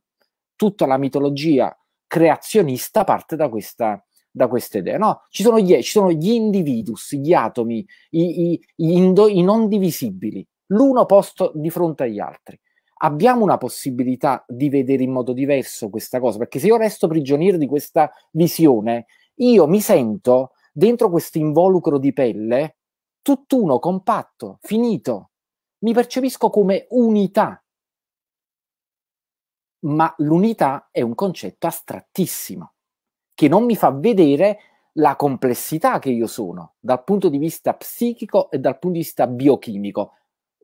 Tutta la mitologia creazionista parte da questa, da questa idea. No, ci sono gli, ci sono gli individus, gli atomi, i, i, i, indo, i non divisibili, l'uno posto di fronte agli altri. Abbiamo una possibilità di vedere in modo diverso questa cosa, perché se io resto prigioniero di questa visione, io mi sento dentro questo involucro di pelle tutt'uno, compatto, finito. Mi percepisco come unità. Ma l'unità è un concetto astrattissimo che non mi fa vedere la complessità che io sono dal punto di vista psichico e dal punto di vista biochimico.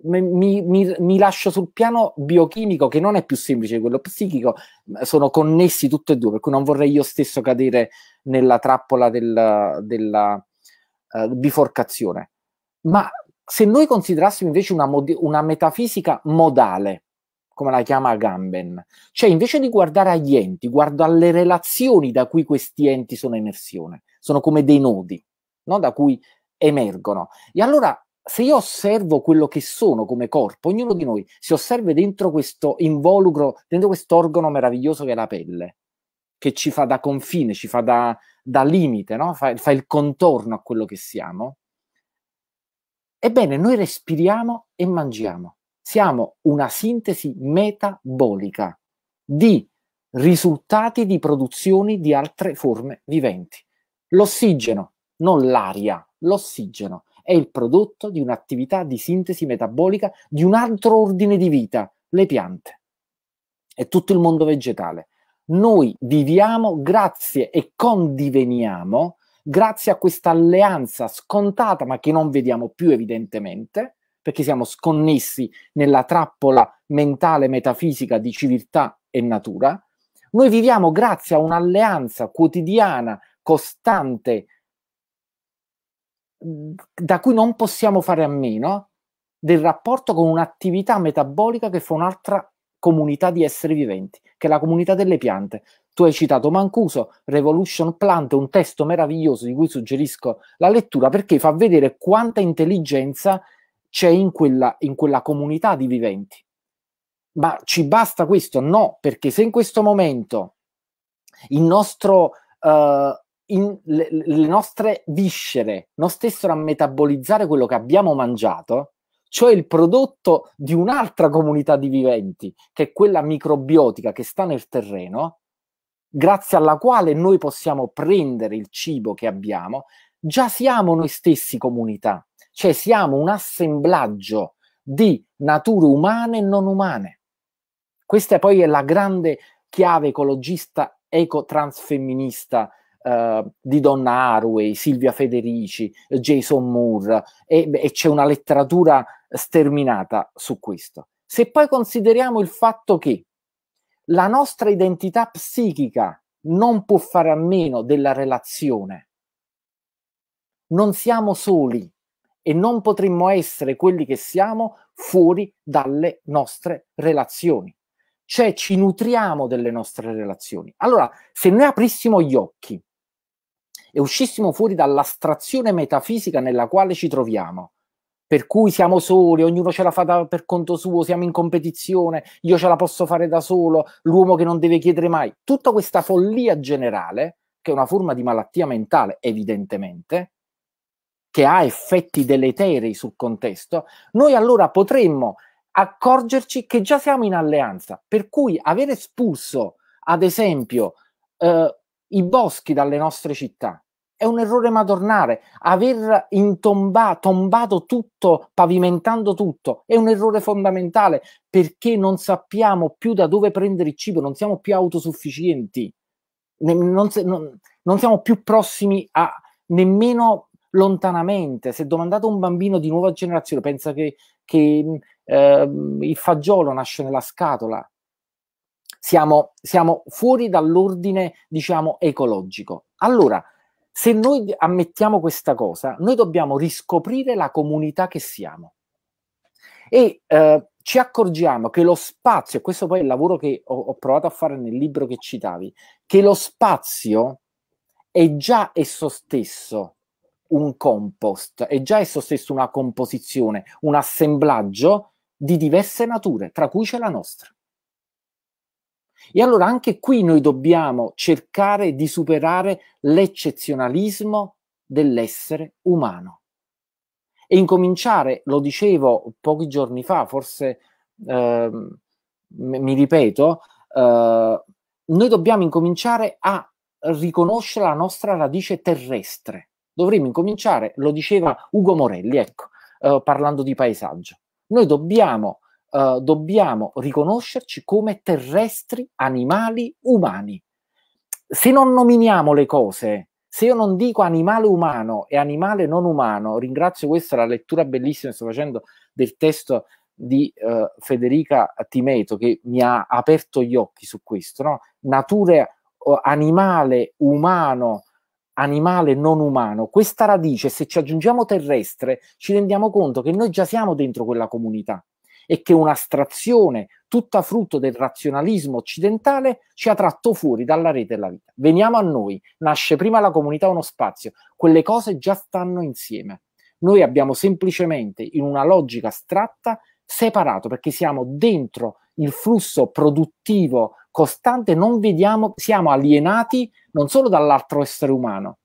Mi, mi, mi, lascio sul piano biochimico che non è più semplice di quello psichico, sono connessi tutti e due, per cui non vorrei io stesso cadere nella trappola del, della uh, biforcazione. Ma se noi considerassimo invece una, una metafisica modale, come la chiama Gamben. Cioè, invece di guardare agli enti, guardo alle relazioni da cui questi enti sono emersione, sono come dei nodi, no? da cui emergono. E allora, se io osservo quello che sono come corpo, ognuno di noi si osserva dentro questo involucro, dentro questo organo meraviglioso che è la pelle, che ci fa da confine, ci fa da, da limite, no? fa, fa il contorno a quello che siamo. Ebbene, noi respiriamo e mangiamo. Siamo una sintesi metabolica di risultati di produzioni di altre forme viventi. L'ossigeno, non l'aria, l'ossigeno è il prodotto di un'attività di sintesi metabolica di un altro ordine di vita, le piante e tutto il mondo vegetale. Noi viviamo grazie e condiveniamo grazie a questa alleanza scontata, ma che non vediamo più evidentemente, perché siamo sconnessi nella trappola mentale metafisica di civiltà e natura. Noi viviamo grazie a un'alleanza quotidiana, costante, da cui non possiamo fare a meno, del rapporto con un'attività metabolica che fa un'altra comunità di esseri viventi, che è la comunità delle piante. Tu hai citato Mancuso, Revolution Plant, un testo meraviglioso di cui suggerisco la lettura perché fa vedere quanta intelligenza c'è in quella, in quella comunità di viventi. Ma ci basta questo? No, perché se in questo momento il nostro, uh, in, le, le nostre viscere non stessero a metabolizzare quello che abbiamo mangiato, cioè il prodotto di un'altra comunità di viventi, che è quella microbiotica che sta nel terreno, grazie alla quale noi possiamo prendere il cibo che abbiamo, già siamo noi stessi comunità. Cioè siamo un assemblaggio di nature umane e non umane. Questa poi è la grande chiave ecologista, ecotransfemminista eh, di Donna Haraway, Silvia Federici, Jason Moore, e, e c'è una letteratura sterminata su questo. Se poi consideriamo il fatto che la nostra identità psichica non può fare a meno della relazione, non siamo soli, e non potremmo essere quelli che siamo fuori dalle nostre relazioni. Cioè ci nutriamo delle nostre relazioni. Allora, se noi aprissimo gli occhi e uscissimo fuori dall'astrazione metafisica nella quale ci troviamo, per cui siamo soli, ognuno ce la fa da, per conto suo, siamo in competizione, io ce la posso fare da solo, l'uomo che non deve chiedere mai, tutta questa follia generale, che è una forma di malattia mentale evidentemente, che ha effetti deleteri sul contesto, noi allora potremmo accorgerci che già siamo in alleanza, per cui aver espulso, ad esempio, eh, i boschi dalle nostre città è un errore madornale, aver tombato tutto, pavimentando tutto, è un errore fondamentale perché non sappiamo più da dove prendere il cibo, non siamo più autosufficienti, non, non, non siamo più prossimi a nemmeno lontanamente. Se domandate a un bambino di nuova generazione, pensa che, che eh, il fagiolo nasce nella scatola. Siamo, siamo fuori dall'ordine, diciamo, ecologico. Allora, se noi ammettiamo questa cosa, noi dobbiamo riscoprire la comunità che siamo. E eh, ci accorgiamo che lo spazio, e questo poi è il lavoro che ho, ho provato a fare nel libro che citavi, che lo spazio è già esso stesso un compost, è già esso stesso una composizione, un assemblaggio di diverse nature, tra cui c'è la nostra. E allora anche qui noi dobbiamo cercare di superare l'eccezionalismo dell'essere umano e incominciare, lo dicevo pochi giorni fa, forse eh, mi ripeto, eh, noi dobbiamo incominciare a riconoscere la nostra radice terrestre dovremmo incominciare, lo diceva Ugo Morelli, ecco, eh, parlando di paesaggio. Noi dobbiamo, eh, dobbiamo riconoscerci come terrestri, animali, umani. Se non nominiamo le cose, se io non dico animale umano e animale non umano, ringrazio questa la lettura bellissima che sto facendo del testo di eh, Federica Timeto che mi ha aperto gli occhi su questo, no? nature, animale, umano, animale non umano, questa radice, se ci aggiungiamo terrestre, ci rendiamo conto che noi già siamo dentro quella comunità e che un'astrazione, tutta frutto del razionalismo occidentale, ci ha tratto fuori dalla rete della vita. Veniamo a noi, nasce prima la comunità uno spazio, quelle cose già stanno insieme. Noi abbiamo semplicemente, in una logica astratta, separato perché siamo dentro il flusso produttivo costante, non vediamo, siamo alienati non solo dall'altro essere umano,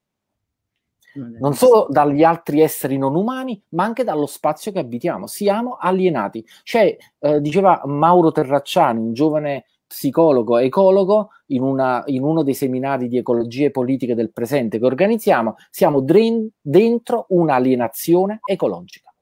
non solo dagli altri esseri non umani, ma anche dallo spazio che abitiamo. Siamo alienati. Cioè, eh, diceva Mauro Terracciani, un giovane psicologo, ecologo, in, una, in, uno dei seminari di ecologie politiche del presente che organizziamo, siamo dren- dentro un'alienazione ecologica,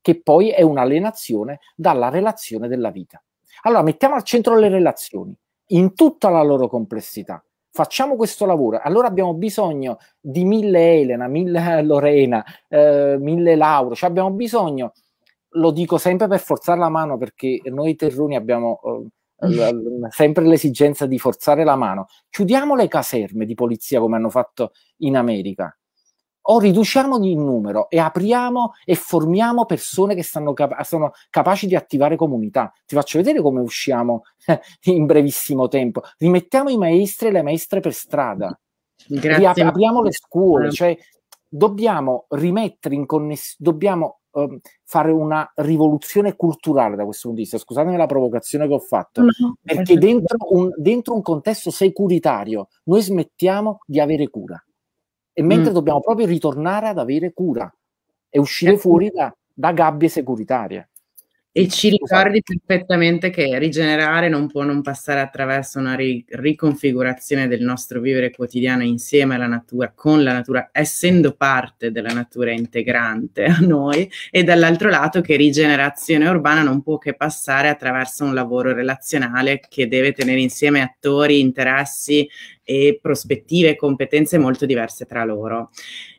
che poi è un'alienazione dalla relazione della vita. Allora, mettiamo al centro le relazioni in tutta la loro complessità. Facciamo questo lavoro, allora abbiamo bisogno di mille Elena, mille [LAUGHS] Lorena, eh, mille Lauro, cioè abbiamo bisogno, lo dico sempre per forzare la mano perché noi terroni abbiamo eh, l- sempre l'esigenza di forzare la mano, chiudiamo le caserme di polizia come hanno fatto in America, o riduciamoli in numero e apriamo e formiamo persone che capa- sono capaci di attivare comunità. Ti faccio vedere come usciamo [LAUGHS] in brevissimo tempo. Rimettiamo i maestri e le maestre per strada. Ap- apriamo le scuole, eh. cioè dobbiamo rimettere in connessione, dobbiamo um, fare una rivoluzione culturale da questo punto di vista. Scusatemi la provocazione che ho fatto, perché dentro un, dentro un contesto securitario noi smettiamo di avere cura e mentre mm. dobbiamo proprio ritornare ad avere cura e uscire eh. fuori da, da, gabbie securitarie. E ci ricordi perfettamente che rigenerare non può non passare attraverso una ri- riconfigurazione del nostro vivere quotidiano insieme alla natura, con la natura, essendo parte della natura integrante a noi, e dall'altro lato che rigenerazione urbana non può che passare attraverso un lavoro relazionale che deve tenere insieme attori, interessi e prospettive e competenze molto diverse tra loro.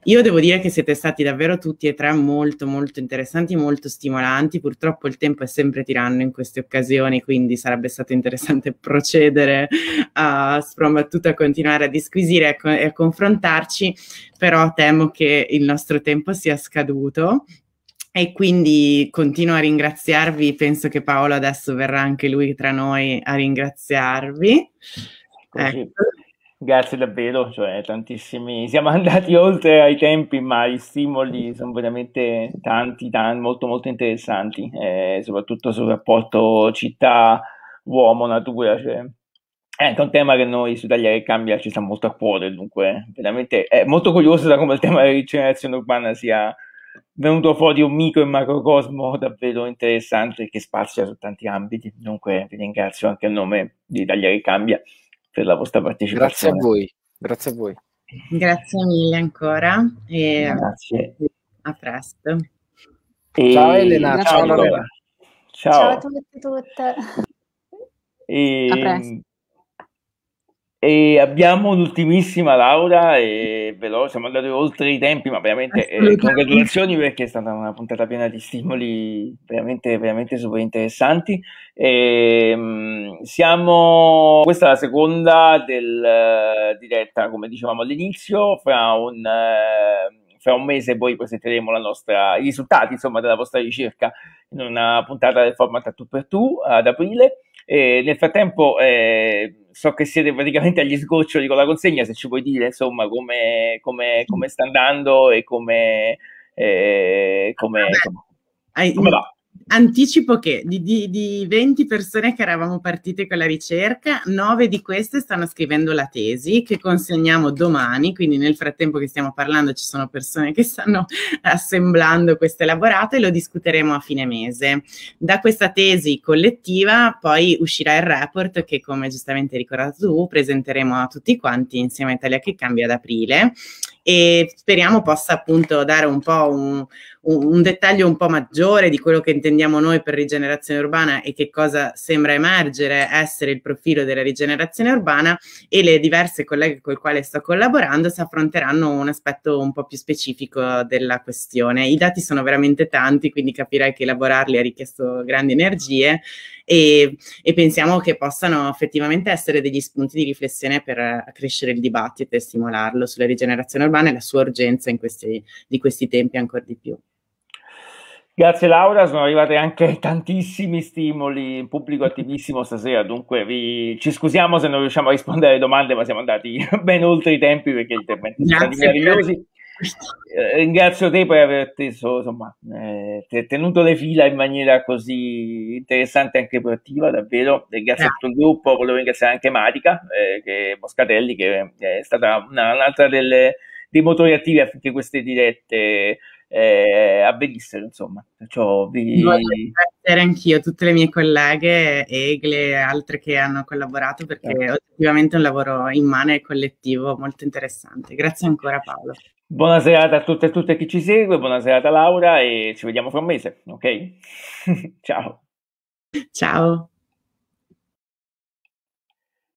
Io devo dire che siete stati davvero tutti e tre molto molto interessanti, molto stimolanti, purtroppo il tempo è sempre tiranno in queste occasioni, quindi sarebbe stato interessante [LAUGHS] procedere a sprombattuta, a continuare a disquisire e a confrontarci, però temo che il nostro tempo sia scaduto e quindi continuo a ringraziarvi, penso che Paolo adesso verrà anche lui tra noi a ringraziarvi. Ecco. Grazie davvero, cioè tantissimi, [LAUGHS] siamo andati oltre ai tempi, ma gli stimoli sono veramente tanti, tanti molto molto interessanti, eh, soprattutto sul rapporto città-uomo-natura, cioè, eh, è anche un tema che noi su Tagliare e Cambia ci sta molto a cuore, dunque veramente è molto curioso da come il tema della rigenerazione urbana sia venuto fuori un micro e macrocosmo davvero interessante che spazia su tanti ambiti, dunque vi ringrazio anche a nome di Tagliare e Cambia per la vostra partecipazione. Grazie a voi, grazie a voi. Grazie mille ancora e grazie. a presto. E... Ciao Elena, ciao, ciao, ciao a tutti. e tutte. E... A presto. E abbiamo un'ultimissima Laura e veloce, siamo andati oltre i tempi, ma veramente eh, congratulazioni perché è stata una puntata piena di stimoli veramente, veramente super interessanti. E, ehm, siamo, questa è la seconda del eh, diretta, come dicevamo all'inizio, fra un... Eh, fra un mese poi presenteremo nostra, i risultati insomma, della vostra ricerca in una puntata del format a tu per tu ad aprile eh, nel frattempo eh, so che siete praticamente agli sgoccioli con la consegna, se ci puoi dire insomma come, come, come sta andando e come, eh, come, come, come va anticipo che di, di, di, 20 persone che eravamo partite con la ricerca, 9 di queste stanno scrivendo la tesi che consegniamo domani, quindi nel frattempo che stiamo parlando ci sono persone che stanno [LAUGHS] assemblando questo elaborato e lo discuteremo a fine mese. Da questa tesi collettiva poi uscirà il report che come giustamente hai ricordato tu presenteremo a tutti quanti insieme a Italia che cambia ad aprile e speriamo possa appunto dare un po' un, un, dettaglio un po' maggiore di quello che intendiamo noi per rigenerazione urbana e che cosa sembra emergere essere il profilo della rigenerazione urbana e le diverse colleghe con le quali sto collaborando si affronteranno un aspetto un po' più specifico della questione. I dati sono veramente tanti, quindi capirai che elaborarli ha richiesto grandi energie e, e pensiamo che possano effettivamente essere degli spunti di riflessione per accrescere il dibattito e stimolarlo sulla rigenerazione urbana e la sua urgenza questi, di questi tempi ancora di più. Grazie Laura, sono arrivati anche [LAUGHS] tantissimi stimoli, il pubblico attivissimo stasera, dunque vi... ci scusiamo se non riusciamo a rispondere alle domande, ma siamo andati [LAUGHS] ben oltre i tempi perché gli interventi sono stati meravigliosi. Eh, ringrazio te per aver teso, insomma, eh, tenuto le fila in maniera così interessante e anche proattiva, davvero. Ringrazio tutto il gruppo, volevo ringraziare anche Marica eh, che, Moscatelli, che è stata un'altra delle, dei motori attivi affinché queste dirette eh, avvenissero, insomma. Perciò vi... Voglio anch'io tutte le mie colleghe, Egle e altre che hanno collaborato perché certo. è oggettivamente un lavoro immane e collettivo molto interessante. Grazie ancora Paolo. Buona serata a tutte e tutte chi ci segue, buona serata Laura e ci vediamo fra un mese, ok? [LAUGHS] Ciao. Ciao.